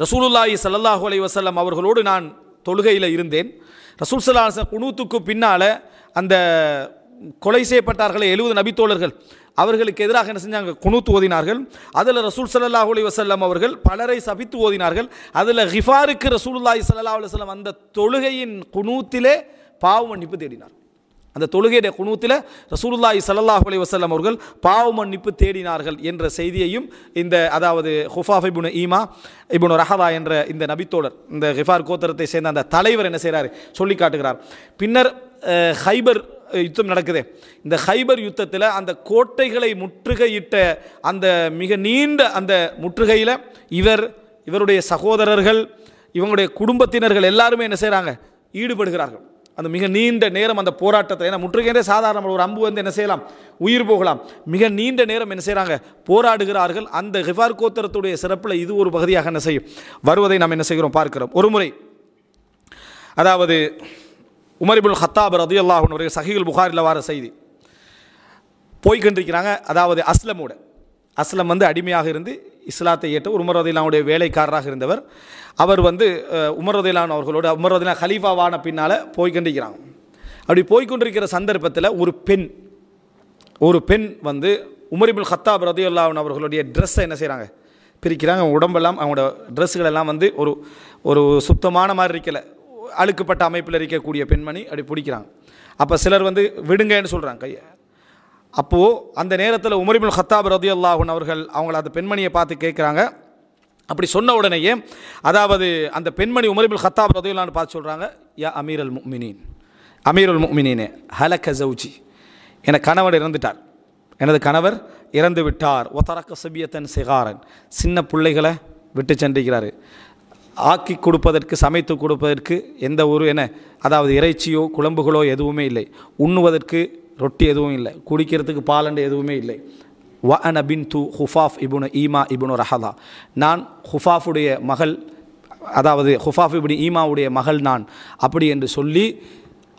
ரசூலுல்லாஹி சல்லாஹூ அலி வசல்லம் அவர்களோடு நான் தொழுகையில் இருந்தேன் ரசூல் சலாஹ் குனூத்துக்கு பின்னால் அந்த கொலை செய்யப்பட்டார்களே எழுபது நபித்தோழர்கள் அவர்களுக்கு எதிராக என்ன செஞ்சாங்க குணூத்து ஓதினார்கள் அதில் ரசூல் சல்லாஹ் அலி வசல்லம் அவர்கள் பலரை சபித்து ஓதினார்கள் அதில் ஹிஃபாருக்கு ரசூலுல்லாஹி சல்லா அலுவலம் அந்த தொழுகையின் குணூத்திலே பாவ மன்னிப்பு தேடினார் அந்த தொழுகையுடைய குணூத்தில் ரசூலுல்லாஹி சல்லாஹ் அலி வசல்லம் அவர்கள் பாவ மன்னிப்பு தேடினார்கள் என்ற செய்தியையும் இந்த அதாவது ஹுஃபாஃப் இபுன் ஈமா இபுன் ரஹதா என்ற இந்த நபித்தோடர் இந்த ஹிஃபார் கோத்தரத்தை சேர்ந்த அந்த தலைவர் என்ன செய்கிறார் சொல்லி காட்டுகிறார் பின்னர் ஹைபர் யுத்தம் நடக்குது இந்த ஹைபர் யுத்தத்தில் அந்த கோட்டைகளை முற்றுகையிட்ட அந்த மிக நீண்ட அந்த முற்றுகையில் இவர் இவருடைய சகோதரர்கள் இவங்களுடைய குடும்பத்தினர்கள் எல்லாருமே என்ன செய்கிறாங்க ஈடுபடுகிறார்கள் அந்த மிக நீண்ட நேரம் அந்த போராட்டத்தை ஏன்னா முற்றுகைன்றே சாதாரண ஒரு அம்பு வந்து என்ன செய்யலாம் உயிர் போகலாம் மிக நீண்ட நேரம் என்ன செய்கிறாங்க போராடுகிறார்கள் அந்த ஹிஃபார் கோத்தரத்துடைய சிறப்பில் இது ஒரு பகுதியாக என்ன செய்யும் வருவதை நாம் என்ன செய்கிறோம் பார்க்கிறோம் ஒரு முறை அதாவது உமரிபுல் ஹத்தாப் ரது அல்லாஹன் ஒரு சஹிகுல் புகாரில் வார செய்தி போய்கொண்டிருக்கிறாங்க அதாவது அஸ்லமோட அஸ்லம் வந்து அடிமையாக இருந்து இஸ்லாத்தை ஏற்ற உமர் ரதிலானுடைய வேலைக்காரராக இருந்தவர் அவர் வந்து உமர் ரதிலான் அவர்களோட உமர் ரதிலான் ஹலீஃபாவான பின்னால் போய்கொண்டிருக்கிறாங்க அப்படி போய்கொண்டிருக்கிற சந்தர்ப்பத்தில் ஒரு பெண் ஒரு பெண் வந்து உமரிபுல் ஹத்தாப் ரதியுல்லாவன் அவர்களுடைய ட்ரெஸ்ஸை என்ன செய்கிறாங்க பிரிக்கிறாங்க உடம்பெல்லாம் அவங்களோட ட்ரெஸ்ஸுகளெல்லாம் வந்து ஒரு ஒரு சுத்தமான மாதிரி இருக்கலை அழுக்குப்பட்ட அமைப்பில் இருக்கக்கூடிய பெண்மணி அப்படி பிடிக்கிறாங்க அப்போ சிலர் வந்து விடுங்கன்னு சொல்கிறாங்க கையை அப்போது அந்த நேரத்தில் உமரிபுல் ஹத்தாப் ரதி அல்லாஹன் அவர்கள் அவங்கள அந்த பெண்மணியை பார்த்து கேட்குறாங்க அப்படி சொன்ன உடனேயே அதாவது அந்த பெண்மணி உமரிபுல் ஹத்தாப் அல்லான்னு பார்த்து சொல்கிறாங்க யா அமீர் அல் முக்மினின் அமீர் அல் முக்மினினே ஹலக ஜவுஜி என கணவர் இறந்துட்டார் எனது கணவர் இறந்து விட்டார் ஒத்தரக்க சபியத்தன் சிகாரன் சின்ன பிள்ளைகளை விட்டு சென்றுகிறார் ஆக்கி கொடுப்பதற்கு சமைத்து கொடுப்பதற்கு எந்த ஒரு என அதாவது இறைச்சியோ குழம்புகளோ எதுவுமே இல்லை உண்ணுவதற்கு ரொட்டி எதுவும் இல்லை குடிக்கிறதுக்கு பாலண்டு எதுவுமே இல்லை வ அன் அபின் து ஹுஃபாஃப் இபுனு ஈமா இபுனு ரஹதா நான் ஹுஃபாஃபுடைய மகள் அதாவது ஹுஃபாஃப் இபின் ஈமாவுடைய மகள் நான் அப்படி என்று சொல்லி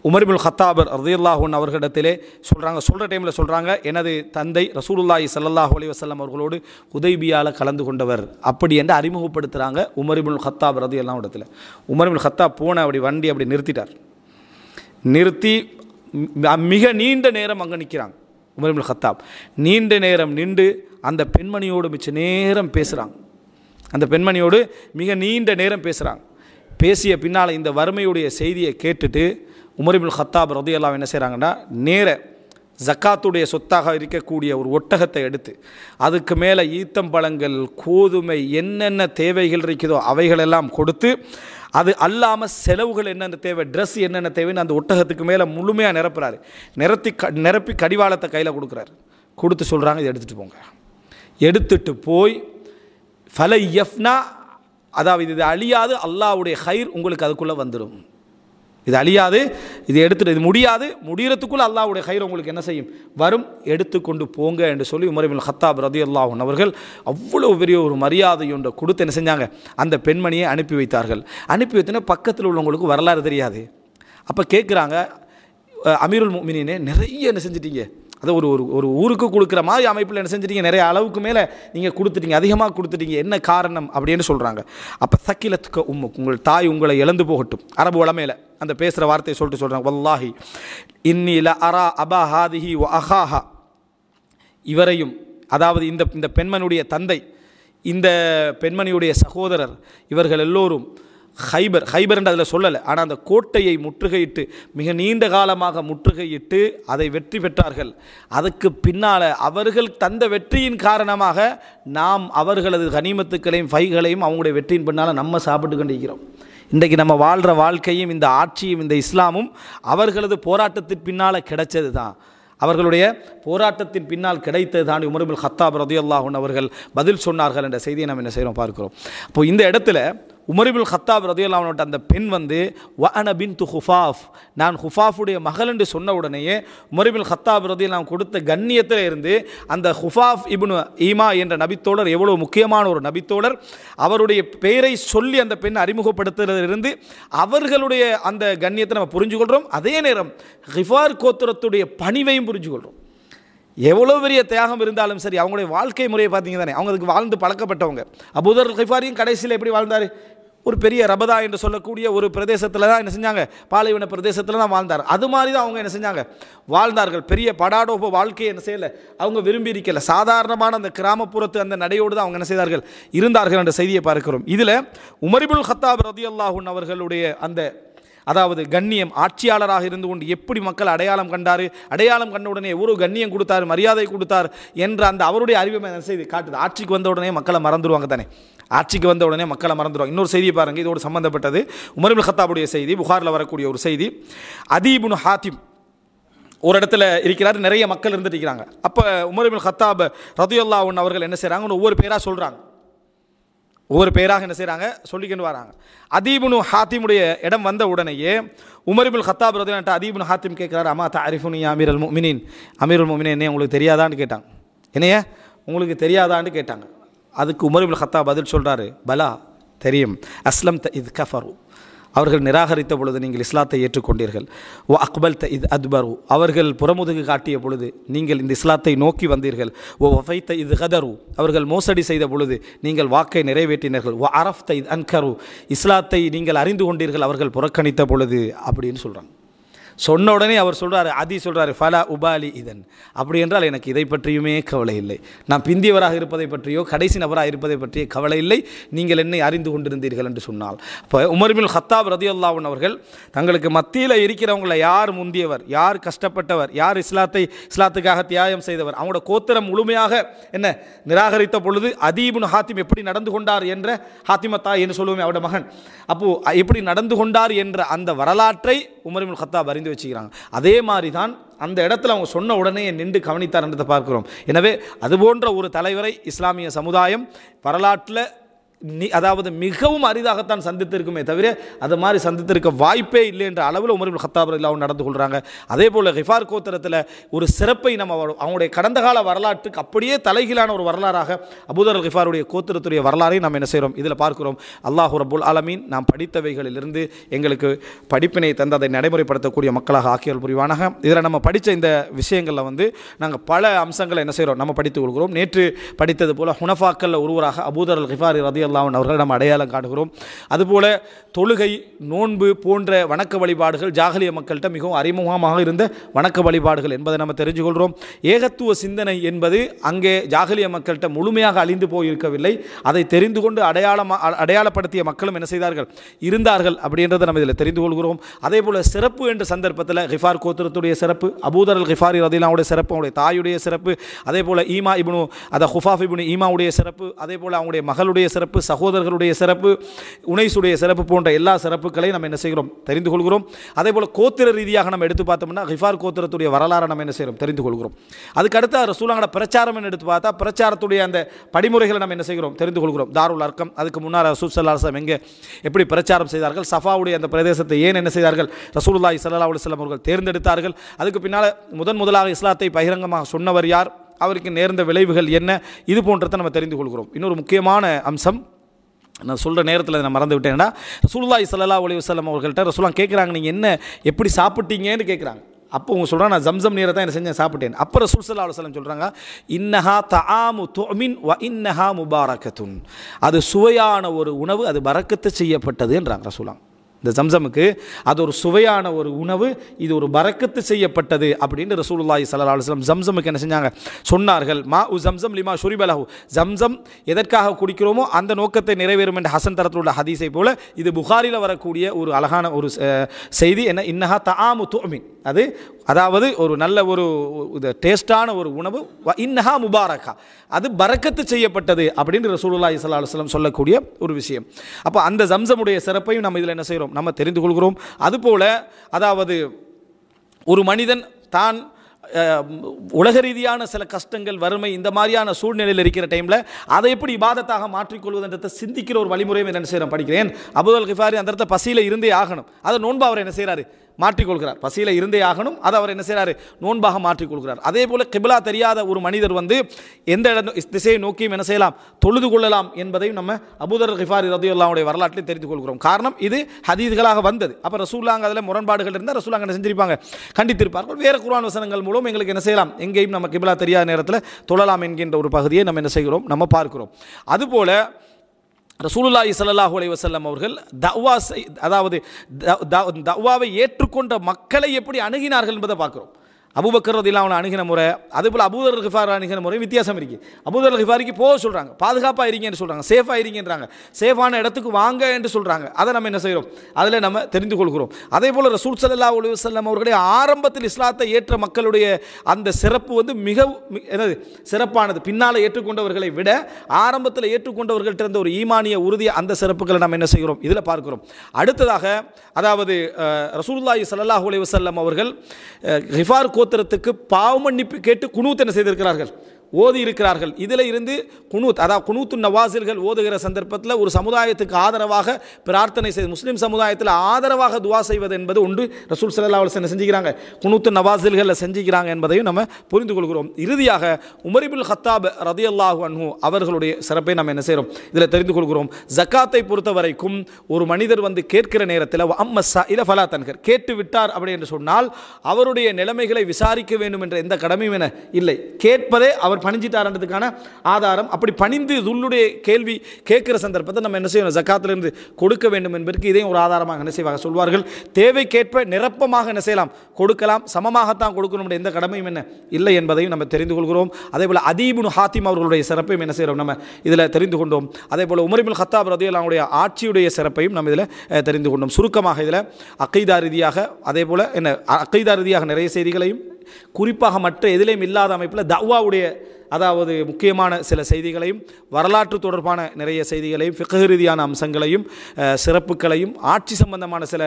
உமரிபுல் ஹத்தாபர் ரதியுல்லாஹூன் அவர்களிடத்திலே சொல்கிறாங்க சொல்கிற டைமில் சொல்கிறாங்க எனது தந்தை ரசூலுல்லாஹி சல்லாஹ் அலி வசல்லம் அவர்களோடு உதய்பியால் கலந்து கொண்டவர் அப்படி என்று அறிமுகப்படுத்துகிறாங்க உமரிபுல் ஹத்தாப் ரதி இடத்துல உமரிபுல் ஹத்தாப் போன அப்படி வண்டி அப்படி நிறுத்திட்டார் நிறுத்தி மிக நீண்ட நேரம் அங்கே நிற்கிறாங்க உமரிமில் ஹத்தாப் நீண்ட நேரம் நின்று அந்த பெண்மணியோடு மிச்ச நேரம் பேசுகிறாங்க அந்த பெண்மணியோடு மிக நீண்ட நேரம் பேசுகிறாங்க பேசிய பின்னால் இந்த வறுமையுடைய செய்தியை கேட்டுட்டு உமரிபுல் ஹத்தாப் ரதையெல்லாம் எல்லாம் என்ன செய்கிறாங்கன்னா நேர ஜக்காத்துடைய சொத்தாக இருக்கக்கூடிய ஒரு ஒட்டகத்தை எடுத்து அதுக்கு மேலே ஈத்தம்பழங்கள் கோதுமை என்னென்ன தேவைகள் இருக்குதோ அவைகளெல்லாம் கொடுத்து அது அல்லாமல் செலவுகள் என்னென்ன தேவை ட்ரெஸ் என்னென்ன தேவைன்னு அந்த ஒட்டகத்துக்கு மேலே முழுமையாக நிரப்புறாரு நிரத்தி க நிரப்பி கடிவாளத்தை கையில் கொடுக்குறாரு கொடுத்து சொல்கிறாங்க இதை எடுத்துகிட்டு போங்க எடுத்துட்டு போய் ஃபல எஃப்னா அதாவது இது அழியாது அல்லாவுடைய ஹைர் உங்களுக்கு அதுக்குள்ளே வந்துடும் இது அழியாது இது எடுத்துட்டு இது முடியாது முடிகிறதுக்குள் அல்லாவுடைய கயிறு உங்களுக்கு என்ன செய்யும் வரும் எடுத்துக்கொண்டு போங்க என்று சொல்லி உமரிபின் ஹத்தாப் ரதி அல்லாஹன் அவர்கள் அவ்வளோ பெரிய ஒரு மரியாதை ஒன்று கொடுத்து என்ன செஞ்சாங்க அந்த பெண்மணியை அனுப்பி வைத்தார்கள் அனுப்பி வைத்தோன்னே பக்கத்தில் உள்ளவங்களுக்கு வரலாறு தெரியாது அப்போ கேட்குறாங்க அமீருல் மீனினே நிறைய என்ன செஞ்சிட்டீங்க அது ஒரு ஒரு ஒரு ஊருக்கு கொடுக்குற மாதிரி அமைப்பில் என்ன செஞ்சிட்டீங்க நிறைய அளவுக்கு மேலே நீங்கள் கொடுத்துட்டீங்க அதிகமாக கொடுத்துட்டீங்க என்ன காரணம் அப்படின்னு சொல்கிறாங்க அப்போ சக்கிலத்துக்கு உம்மு உங்கள் தாய் உங்களை இழந்து போகட்டும் அரபு உளமையில் அந்த பேசுகிற வார்த்தையை சொல்லிட்டு சொல்கிறாங்க வல்லாஹி இன்னில அரா அபா ஹாதிஹி அஹாஹா இவரையும் அதாவது இந்த இந்த பெண்மனுடைய தந்தை இந்த பெண்மணியுடைய சகோதரர் இவர்கள் எல்லோரும் ஹைபர் ஹைபர் என்று அதில் சொல்லலை ஆனால் அந்த கோட்டையை முற்றுகையிட்டு மிக நீண்ட காலமாக முற்றுகையிட்டு அதை வெற்றி பெற்றார்கள் அதற்கு பின்னால் அவர்கள் தந்த வெற்றியின் காரணமாக நாம் அவர்களது கனிமத்துக்களையும் ஃபைகளையும் அவங்களுடைய வெற்றியின் பின்னால் நம்ம சாப்பிட்டு கொண்டிருக்கிறோம் இன்றைக்கு நம்ம வாழ்கிற வாழ்க்கையும் இந்த ஆட்சியும் இந்த இஸ்லாமும் அவர்களது போராட்டத்தின் பின்னால் கிடைச்சது தான் அவர்களுடைய போராட்டத்தின் பின்னால் கிடைத்தது தான் உமர்பில் ஹத்தாப் ரதியுல்லாஹன் அவர்கள் பதில் சொன்னார்கள் என்ற செய்தியை நம்ம என்ன செய்கிறோம் பார்க்கிறோம் அப்போது இந்த இடத்துல உமரிபுல் ஹத்தாப் ரதியுல்லாமனோட அந்த பெண் வந்து வ அனபின் து ஹுஃபாஃப் நான் ஹுஃபாஃபுடைய மகள் என்று சொன்ன உடனேயே உமரிபுல் ஹத்தாப் ரதியுல்லாம் கொடுத்த கண்ணியத்தில் இருந்து அந்த ஹுஃபாஃப் இபுனு ஈமா என்ற நபித்தோழர் எவ்வளோ முக்கியமான ஒரு நபித்தோழர் அவருடைய பெயரை சொல்லி அந்த பெண் அறிமுகப்படுத்துறதிலிருந்து அவர்களுடைய அந்த கண்ணியத்தை நம்ம புரிஞ்சுக்கொள்கிறோம் அதே நேரம் ஹிஃபார் கோத்திரத்துடைய பணிவையும் புரிஞ்சுக்கொள்கிறோம் எவ்வளோ பெரிய தியாகம் இருந்தாலும் சரி அவங்களுடைய வாழ்க்கை முறையை பார்த்தீங்க தானே அவங்களுக்கு வாழ்ந்து பழக்கப்பட்டவங்க அபுதர் ஹிஃபாரியும் கடைசியில் எப்படி வாழ்ந்தார் ஒரு பெரிய ரபதா என்று சொல்லக்கூடிய ஒரு பிரதேசத்தில் தான் என்ன செஞ்சாங்க பாலைவன பிரதேசத்தில் தான் வாழ்ந்தார் அது மாதிரி தான் அவங்க என்ன செஞ்சாங்க வாழ்ந்தார்கள் பெரிய படாடோப வாழ்க்கையை என்ன செய்யலை அவங்க விரும்பி இருக்கல சாதாரணமான அந்த கிராமப்புறத்து அந்த நடையோடு தான் அவங்க என்ன செய்தார்கள் இருந்தார்கள் என்ற செய்தியை பார்க்கிறோம் இதில் உமரிபுல் ஹத்தாப் ரதியுல்லாஹூன் அவர்களுடைய அந்த அதாவது கண்ணியம் ஆட்சியாளராக இருந்து கொண்டு எப்படி மக்கள் அடையாளம் கண்டார் அடையாளம் கண்ட உடனே ஒரு கண்ணியம் கொடுத்தார் மரியாதை கொடுத்தார் என்ற அந்த அவருடைய அறிவை செய்து காட்டுது ஆட்சிக்கு வந்த உடனே மக்களை மறந்துடுவாங்க தானே ஆட்சிக்கு வந்த உடனே மக்களை மறந்துடுவாங்க இன்னொரு செய்தியை பாருங்கள் இதோடு சம்மந்தப்பட்டது உமர்பில் ஹத்தாபுடைய செய்தி புகாரில் வரக்கூடிய ஒரு செய்தி அதீபுன் ஹாத்திம் ஒரு இடத்துல இருக்கிறாரு நிறைய மக்கள் இருந்துட்டு இருக்கிறாங்க அப்போ உமர்பின் ஹத்தாப் ரதியுல்லா அவர்கள் என்ன செய்கிறாங்கன்னு ஒவ்வொரு பேராக சொல்கிறாங்க ஒவ்வொரு பேராக என்ன செய்கிறாங்க சொல்லிக்கிட்டு வராங்க அதீபுனு ஹாத்திமுடைய இடம் வந்த உடனேயே உமரிபுல் ஹத்தாப் ரதினாட்ட அதீபுனு ஹாத்திம் கேட்குறாரு அம்மா தாரிஃபுனி அமீர் அல் முமினின் அமீர் அல் முமினே என்ன உங்களுக்கு தெரியாதான்னு கேட்டாங்க என்னையே உங்களுக்கு தெரியாதான்னு கேட்டாங்க அதுக்கு உமரிபுல் ஹத்தா பதில் சொல்கிறாரு பலா தெரியும் அஸ்லம் த இது கஃபரு அவர்கள் நிராகரித்த பொழுது நீங்கள் இஸ்லாத்தை ஏற்றுக்கொண்டீர்கள் ஓ அக்பல் த இது அத்பரு அவர்கள் புறமுதுகு காட்டிய பொழுது நீங்கள் இந்த இஸ்லாத்தை நோக்கி வந்தீர்கள் ஓ ஒஃபைத்த இது கதரு அவர்கள் மோசடி செய்த பொழுது நீங்கள் வாக்கை நிறைவேற்றினீர்கள் ஓ த இது அன்கரு இஸ்லாத்தை நீங்கள் அறிந்து கொண்டீர்கள் அவர்கள் புறக்கணித்த பொழுது அப்படின்னு சொல்கிறாங்க சொன்ன உடனே அவர் சொல்கிறார் அதி சொல்கிறார் ஃபலா உபாலி இதன் அப்படி என்றால் எனக்கு இதை பற்றியுமே கவலை இல்லை நான் பிந்தியவராக இருப்பதை பற்றியோ கடைசி நபராக இருப்பதை பற்றிய கவலை இல்லை நீங்கள் என்னை அறிந்து கொண்டிருந்தீர்கள் என்று சொன்னால் இப்போ உமர்மில் ஹத்தாப் ரதியுல்லாவன் அவர்கள் தங்களுக்கு மத்தியில் இருக்கிறவங்களை யார் முந்தியவர் யார் கஷ்டப்பட்டவர் யார் இஸ்லாத்தை இஸ்லாத்துக்காக தியாகம் செய்தவர் அவங்களோட கோத்திரம் முழுமையாக என்ன நிராகரித்த பொழுது அதீபுன் ஹாத்திம் எப்படி நடந்து கொண்டார் என்ற ஹாத்திமத்தா என்று சொல்லுவோமே அவட மகன் அப்போது எப்படி நடந்து கொண்டார் என்ற அந்த வரலாற்றை உமரிமுல் ஹத்தாப் அறிந்து வாங்கி வச்சுக்கிறாங்க அதே மாதிரி தான் அந்த இடத்துல அவங்க சொன்ன உடனே நின்று கவனித்தார் என்றதை பார்க்கிறோம் எனவே அதுபோன்ற ஒரு தலைவரை இஸ்லாமிய சமுதாயம் வரலாற்றில் நீ அதாவது மிகவும் அரிதாகத்தான் சந்தித்திருக்குமே தவிர அது மாதிரி சந்தித்திருக்க வாய்ப்பே இல்லை என்ற அளவில் உமரிபுல் ஹத்தாப் இல்லாவும் நடந்து கொள்கிறாங்க அதே போல் ஹிஃபார் கோத்திரத்தில் ஒரு சிறப்பை நம்ம அவங்களுடைய கடந்த கால வரலாற்றுக்கு அப்படியே தலைகீழான ஒரு வரலாறாக அபுதர் ஹிஃபாருடைய கோத்திரத்துடைய வரலாறையும் நம்ம என்ன செய்கிறோம் இதில் பார்க்கிறோம் அல்லாஹு ரபுல் அலமீன் நாம் படித்தவைகளிலிருந்து எங்களுக்கு படிப்பினை தந்து அதை நடைமுறைப்படுத்தக்கூடிய மக்களாக ஆக்கியல் புரிவானாக இதில் நம்ம படித்த இந்த விஷயங்களில் வந்து நாங்கள் பல அம்சங்களை என்ன செய்கிறோம் நம்ம படித்துக் கொள்கிறோம் நேற்று படித்தது போல் ஹுனஃபாக்கல்ல ஒருவராக அபூதர் ஹிஃபார் ரதிய அல்லாமல் அவர்கள் நாம் அடையாளம் காட்டுகிறோம் அதுபோல் தொழுகை நோன்பு போன்ற வணக்க வழிபாடுகள் ஜாகலிய மக்கள்கிட்ட மிகவும் அறிமுகமாக இருந்த வணக்க வழிபாடுகள் என்பதை நம்ம தெரிஞ்சுக்கொள்கிறோம் ஏகத்துவ சிந்தனை என்பது அங்கே ஜாகலிய மக்கள்கிட்ட முழுமையாக அழிந்து போயிருக்கவில்லை அதை தெரிந்து கொண்டு அடையாளமாக அடையாளப்படுத்திய மக்களும் என்ன செய்தார்கள் இருந்தார்கள் அப்படின்றத நம்ம இதில் தெரிந்து கொள்கிறோம் அதே போல் சிறப்பு என்ற சந்தர்ப்பத்தில் ஹிஃபார் கோத்திரத்துடைய சிறப்பு அபூதரல் ஹிஃபாரி ரதிலாவுடைய சிறப்பு அவருடைய தாயுடைய சிறப்பு அதே போல் ஈமா இபுனு அதை ஹுஃபாஃப் இபுனு ஈமாவுடைய சிறப்பு அதே போல் அவங்களுடைய மகளுடைய சிறப்பு சிறப்பு சகோதரர்களுடைய சிறப்பு உணைசுடைய சிறப்பு போன்ற எல்லா சிறப்புகளையும் நம்ம என்ன செய்கிறோம் தெரிந்து கொள்கிறோம் அதே போல் கோத்திர ரீதியாக நம்ம எடுத்து பார்த்தோம்னா ஹிஃபார் கோத்திரத்துடைய வரலாறு நம்ம என்ன செய்கிறோம் தெரிந்து கொள்கிறோம் அதுக்கடுத்து ரசூலாங்கட பிரச்சாரம்னு எடுத்து பார்த்தா பிரச்சாரத்துடைய அந்த படிமுறைகளை நம்ம என்ன செய்கிறோம் தெரிந்து கொள்கிறோம் தாருல் அர்க்கம் அதுக்கு முன்னால் ரசூல் சல்லாசம் எங்கே எப்படி பிரச்சாரம் செய்தார்கள் சஃபாவுடைய அந்த பிரதேசத்தை ஏன் என்ன செய்தார்கள் ரசூலுல்லாஹி சல்லா அலுவலம் அவர்கள் தேர்ந்தெடுத்தார்கள் அதுக்கு பின்னால் முதன் முதலாக இஸ்லாத்தை பகிரங்கமாக சொன்னவர் யார் அவருக்கு நேர்ந்த விளைவுகள் என்ன இது போன்றதை நம்ம தெரிந்து கொள்கிறோம் இன்னொரு முக்கியமான அம்சம் நான் சொல்கிற நேரத்தில் நான் மறந்து விட்டேன்னா ரசூல்லா சல்லா ஒலி வசலம் அவர்கள்ட்ட ரசூலாம் கேட்குறாங்க நீங்கள் என்ன எப்படி சாப்பிட்டீங்கன்னு கேட்குறாங்க அப்போ உங்க சொல்கிறான் நான் ஜம்சம் நீரை தான் என்ன செஞ்சேன் சாப்பிட்டேன் அப்போ ரசூல் சல்லா அலுவலம் சொல்கிறாங்க இன்னஹா தாமு தொமின் வ இன்னஹா முபாரகத்துன் அது சுவையான ஒரு உணவு அது செய்யப்பட்டது செய்யப்பட்டதுன்றாங்க ரசூலாங்க இந்த ஜம்சமுக்கு அது ஒரு சுவையான ஒரு உணவு இது ஒரு பறக்கத்து செய்யப்பட்டது அப்படின்னு ரசூலுல்லாஹி சல்லா அலுவலம் ஜம்சமுக்கு என்ன செஞ்சாங்க சொன்னார்கள் மா உ ஜம்சம் லிமா ஷுரிபலஹு ஜம்சம் எதற்காக குடிக்கிறோமோ அந்த நோக்கத்தை நிறைவேறும் என்ற ஹசன் தரத்தில் உள்ள ஹதீஸை போல இது புகாரில் வரக்கூடிய ஒரு அழகான ஒரு செய்தி என்ன இன்னஹா தஆமு தூமின் அது அதாவது ஒரு நல்ல ஒரு இது டேஸ்டான ஒரு உணவு இன்னஹா முபாரக்கா அது பறக்கத்து செய்யப்பட்டது அப்படின்னு ரசூலுல்லா இஸ்லா அலுவலம் சொல்லக்கூடிய ஒரு விஷயம் அப்போ அந்த ஜம்சமுடைய சிறப்பையும் நம்ம இதில் என்ன செய்கிறோம் நம்ம தெரிந்து கொள்கிறோம் அதுபோல் அதாவது ஒரு மனிதன் தான் உலக ரீதியான சில கஷ்டங்கள் வறுமை இந்த மாதிரியான சூழ்நிலையில் இருக்கிற டைமில் அதை எப்படி இபாதத்தாக மாற்றிக்கொள்வதுன்றதை சிந்திக்கிற ஒரு வழிமுறையும் என்ன செய்கிறோம் படிக்கிறேன் அபுதல் கிஃபாரி அந்த இடத்த பசியில் இருந்தே ஆகணும் அதை நோன்பு அவர் என்ன செய்கிறாரு மாற்றிக்கொள்கிறார் பசியில் இருந்தே ஆகணும் அதை அவர் என்ன செய்கிறார் நோன்பாக மாற்றிக்கொள்கிறார் அதே போல் கிபிலா தெரியாத ஒரு மனிதர் வந்து எந்த இடம் திசையை நோக்கியும் என்ன செய்யலாம் தொழுது கொள்ளலாம் என்பதையும் நம்ம அபுதர் ஹிஃபாரி ரதியுல்லாவுடைய வரலாற்றில் தெரிந்து கொள்கிறோம் காரணம் இது ஹதீதுகளாக வந்தது அப்போ ரசூல்லாங்க அதில் முரண்பாடுகள் இருந்தால் ரசூலாங்க என்ன செஞ்சிருப்பாங்க கண்டித்திருப்பார்கள் வேறு குரான் வசனங்கள் மூலம் எங்களுக்கு என்ன செய்யலாம் எங்கேயும் நம்ம கிபிலா தெரியாத நேரத்தில் தொழலாம் என்கின்ற ஒரு பகுதியை நம்ம என்ன செய்கிறோம் நம்ம பார்க்கிறோம் அதுபோல் ரசூலுல்லா சல்லாஹூ அலி வசல்லம் அவர்கள் தவ்வா அதாவது தவ்வாவை ஏற்றுக்கொண்ட மக்களை எப்படி அணுகினார்கள் என்பதை பார்க்குறோம் அபுபக்கர் ரதிலாவனை அணுகின முறை அதேபோல் அபூதர் ஹிஃபார் அணுகின முறை வித்தியாசம் இருக்குது அபூதர் ஹிஃபாரிக்கு போக சொல்கிறாங்க பாதுகாப்பாக இருக்கீங்கன்னு சொல்கிறாங்க சேஃபாக இருங்கன்றாங்க சேஃபான இடத்துக்கு வாங்க என்று சொல்கிறாங்க அதை நம்ம என்ன செய்கிறோம் அதில் நம்ம தெரிந்து கொள்கிறோம் அதே போல் ரசூல் சல்லா செல்லம் அவர்களுடைய ஆரம்பத்தில் இஸ்லாத்தை ஏற்ற மக்களுடைய அந்த சிறப்பு வந்து மிக என்னது சிறப்பானது பின்னால் ஏற்றுக்கொண்டவர்களை விட ஆரம்பத்தில் ஏற்றுக்கொண்டவர்கள்ட்ட இருந்த ஒரு ஈமானிய உறுதி அந்த சிறப்புகளை நம்ம என்ன செய்கிறோம் இதில் பார்க்குறோம் அடுத்ததாக அதாவது ரசூல்லாஹி சல்லாஹூ அலி வசல்லம் அவர்கள் ஹிஃபார் கோத் கோத்திரத்துக்கு பாவ மன்னிப்பு கேட்டு குணூத்தனை செய்திருக்கிறார்கள் ஓதி இருக்கிறார்கள் இதில் இருந்து குனூத் அதாவது குனூத்து நவாசில்கள் ஓதுகிற சந்தர்ப்பத்தில் ஒரு சமுதாயத்துக்கு ஆதரவாக பிரார்த்தனை செய்து முஸ்லீம் சமுதாயத்தில் ஆதரவாக துவா செய்வது என்பது ஒன்று ரசூல் சல்லா அலுவலன் செஞ்சுக்கிறாங்க குனூத்து நவாசில்களில் செஞ்சுக்கிறாங்க என்பதையும் நம்ம புரிந்து கொள்கிறோம் இறுதியாக உமரிபுல் ஹத்தாப் ரதி அல்லாஹு அன்ஹூ அவர்களுடைய சிறப்பை நம்ம என்ன செய்கிறோம் இதில் தெரிந்து கொள்கிறோம் ஜக்காத்தை பொறுத்த வரைக்கும் ஒரு மனிதர் வந்து கேட்கிற நேரத்தில் அம்மஸ்ஸா இல்லை ஃபலா தன்கர் கேட்டு விட்டார் அப்படி என்று சொன்னால் அவருடைய நிலைமைகளை விசாரிக்க வேண்டும் என்ற எந்த கடமையும் என இல்லை கேட்பதே அவர் அவர் பணிஞ்சிட்டாருன்றதுக்கான ஆதாரம் அப்படி பணிந்து துல்லுடைய கேள்வி கேட்குற சந்தர்ப்பத்தை நம்ம என்ன செய்யணும் ஜக்காத்திலிருந்து கொடுக்க வேண்டும் என்பதற்கு இதையும் ஒரு ஆதாரமாக என்ன செய்வாங்க சொல்வார்கள் தேவைக்கேற்ப நிரப்பமாக என்ன செய்யலாம் கொடுக்கலாம் சமமாகத்தான் கொடுக்கணும் எந்த கடமையும் என்ன இல்லை என்பதையும் நம்ம தெரிந்து கொள்கிறோம் அதே போல் அதீபுன் ஹாத்திம் அவர்களுடைய சிறப்பையும் என்ன செய்கிறோம் நம்ம இதில் தெரிந்து கொண்டோம் அதே போல் உமரிபுல் ஹத்தாப் ரதியல் அவனுடைய ஆட்சியுடைய சிறப்பையும் நம்ம இதில் தெரிந்து கொண்டோம் சுருக்கமாக இதில் அக்கைதா ரீதியாக அதே போல் என்ன அக்கைதா ரீதியாக நிறைய செய்திகளையும் குறிப்பாக மற்ற எதிலையும் இல்லாத அமைப்பில் தவ்வாவுடைய அதாவது முக்கியமான சில செய்திகளையும் வரலாற்று தொடர்பான நிறைய செய்திகளையும் ஃபிகஹ் ரீதியான அம்சங்களையும் சிறப்புகளையும் ஆட்சி சம்பந்தமான சில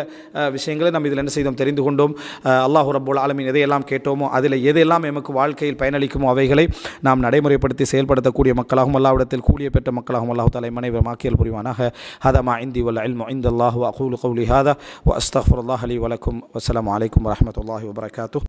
விஷயங்களை நம்ம இதில் என்ன செய்தோம் தெரிந்து கொண்டோம் அல்லாஹு ரபுல் ஆலமின் எதையெல்லாம் கேட்டோமோ அதில் எதையெல்லாம் எமக்கு வாழ்க்கையில் பயனளிக்குமோ அவைகளை நாம் நடைமுறைப்படுத்தி செயல்படுத்தக்கூடிய மக்களாகவும் அல்லாவிடத்தில் கூடிய பெற்ற மக்களாகவும் அல்லாஹு தலை மனைவர் மாக்கியல் புரிவானாக ஹதமா இந்தி வல் அல்மு இந்த அல்லாஹு அகூலு கவுலி ஹாதா வ அஸ்தஃபுல்லாஹ் அலி வலக்கும் வசலாம் அலைக்கும் வரமத்துல்லாஹி வபரகாத்து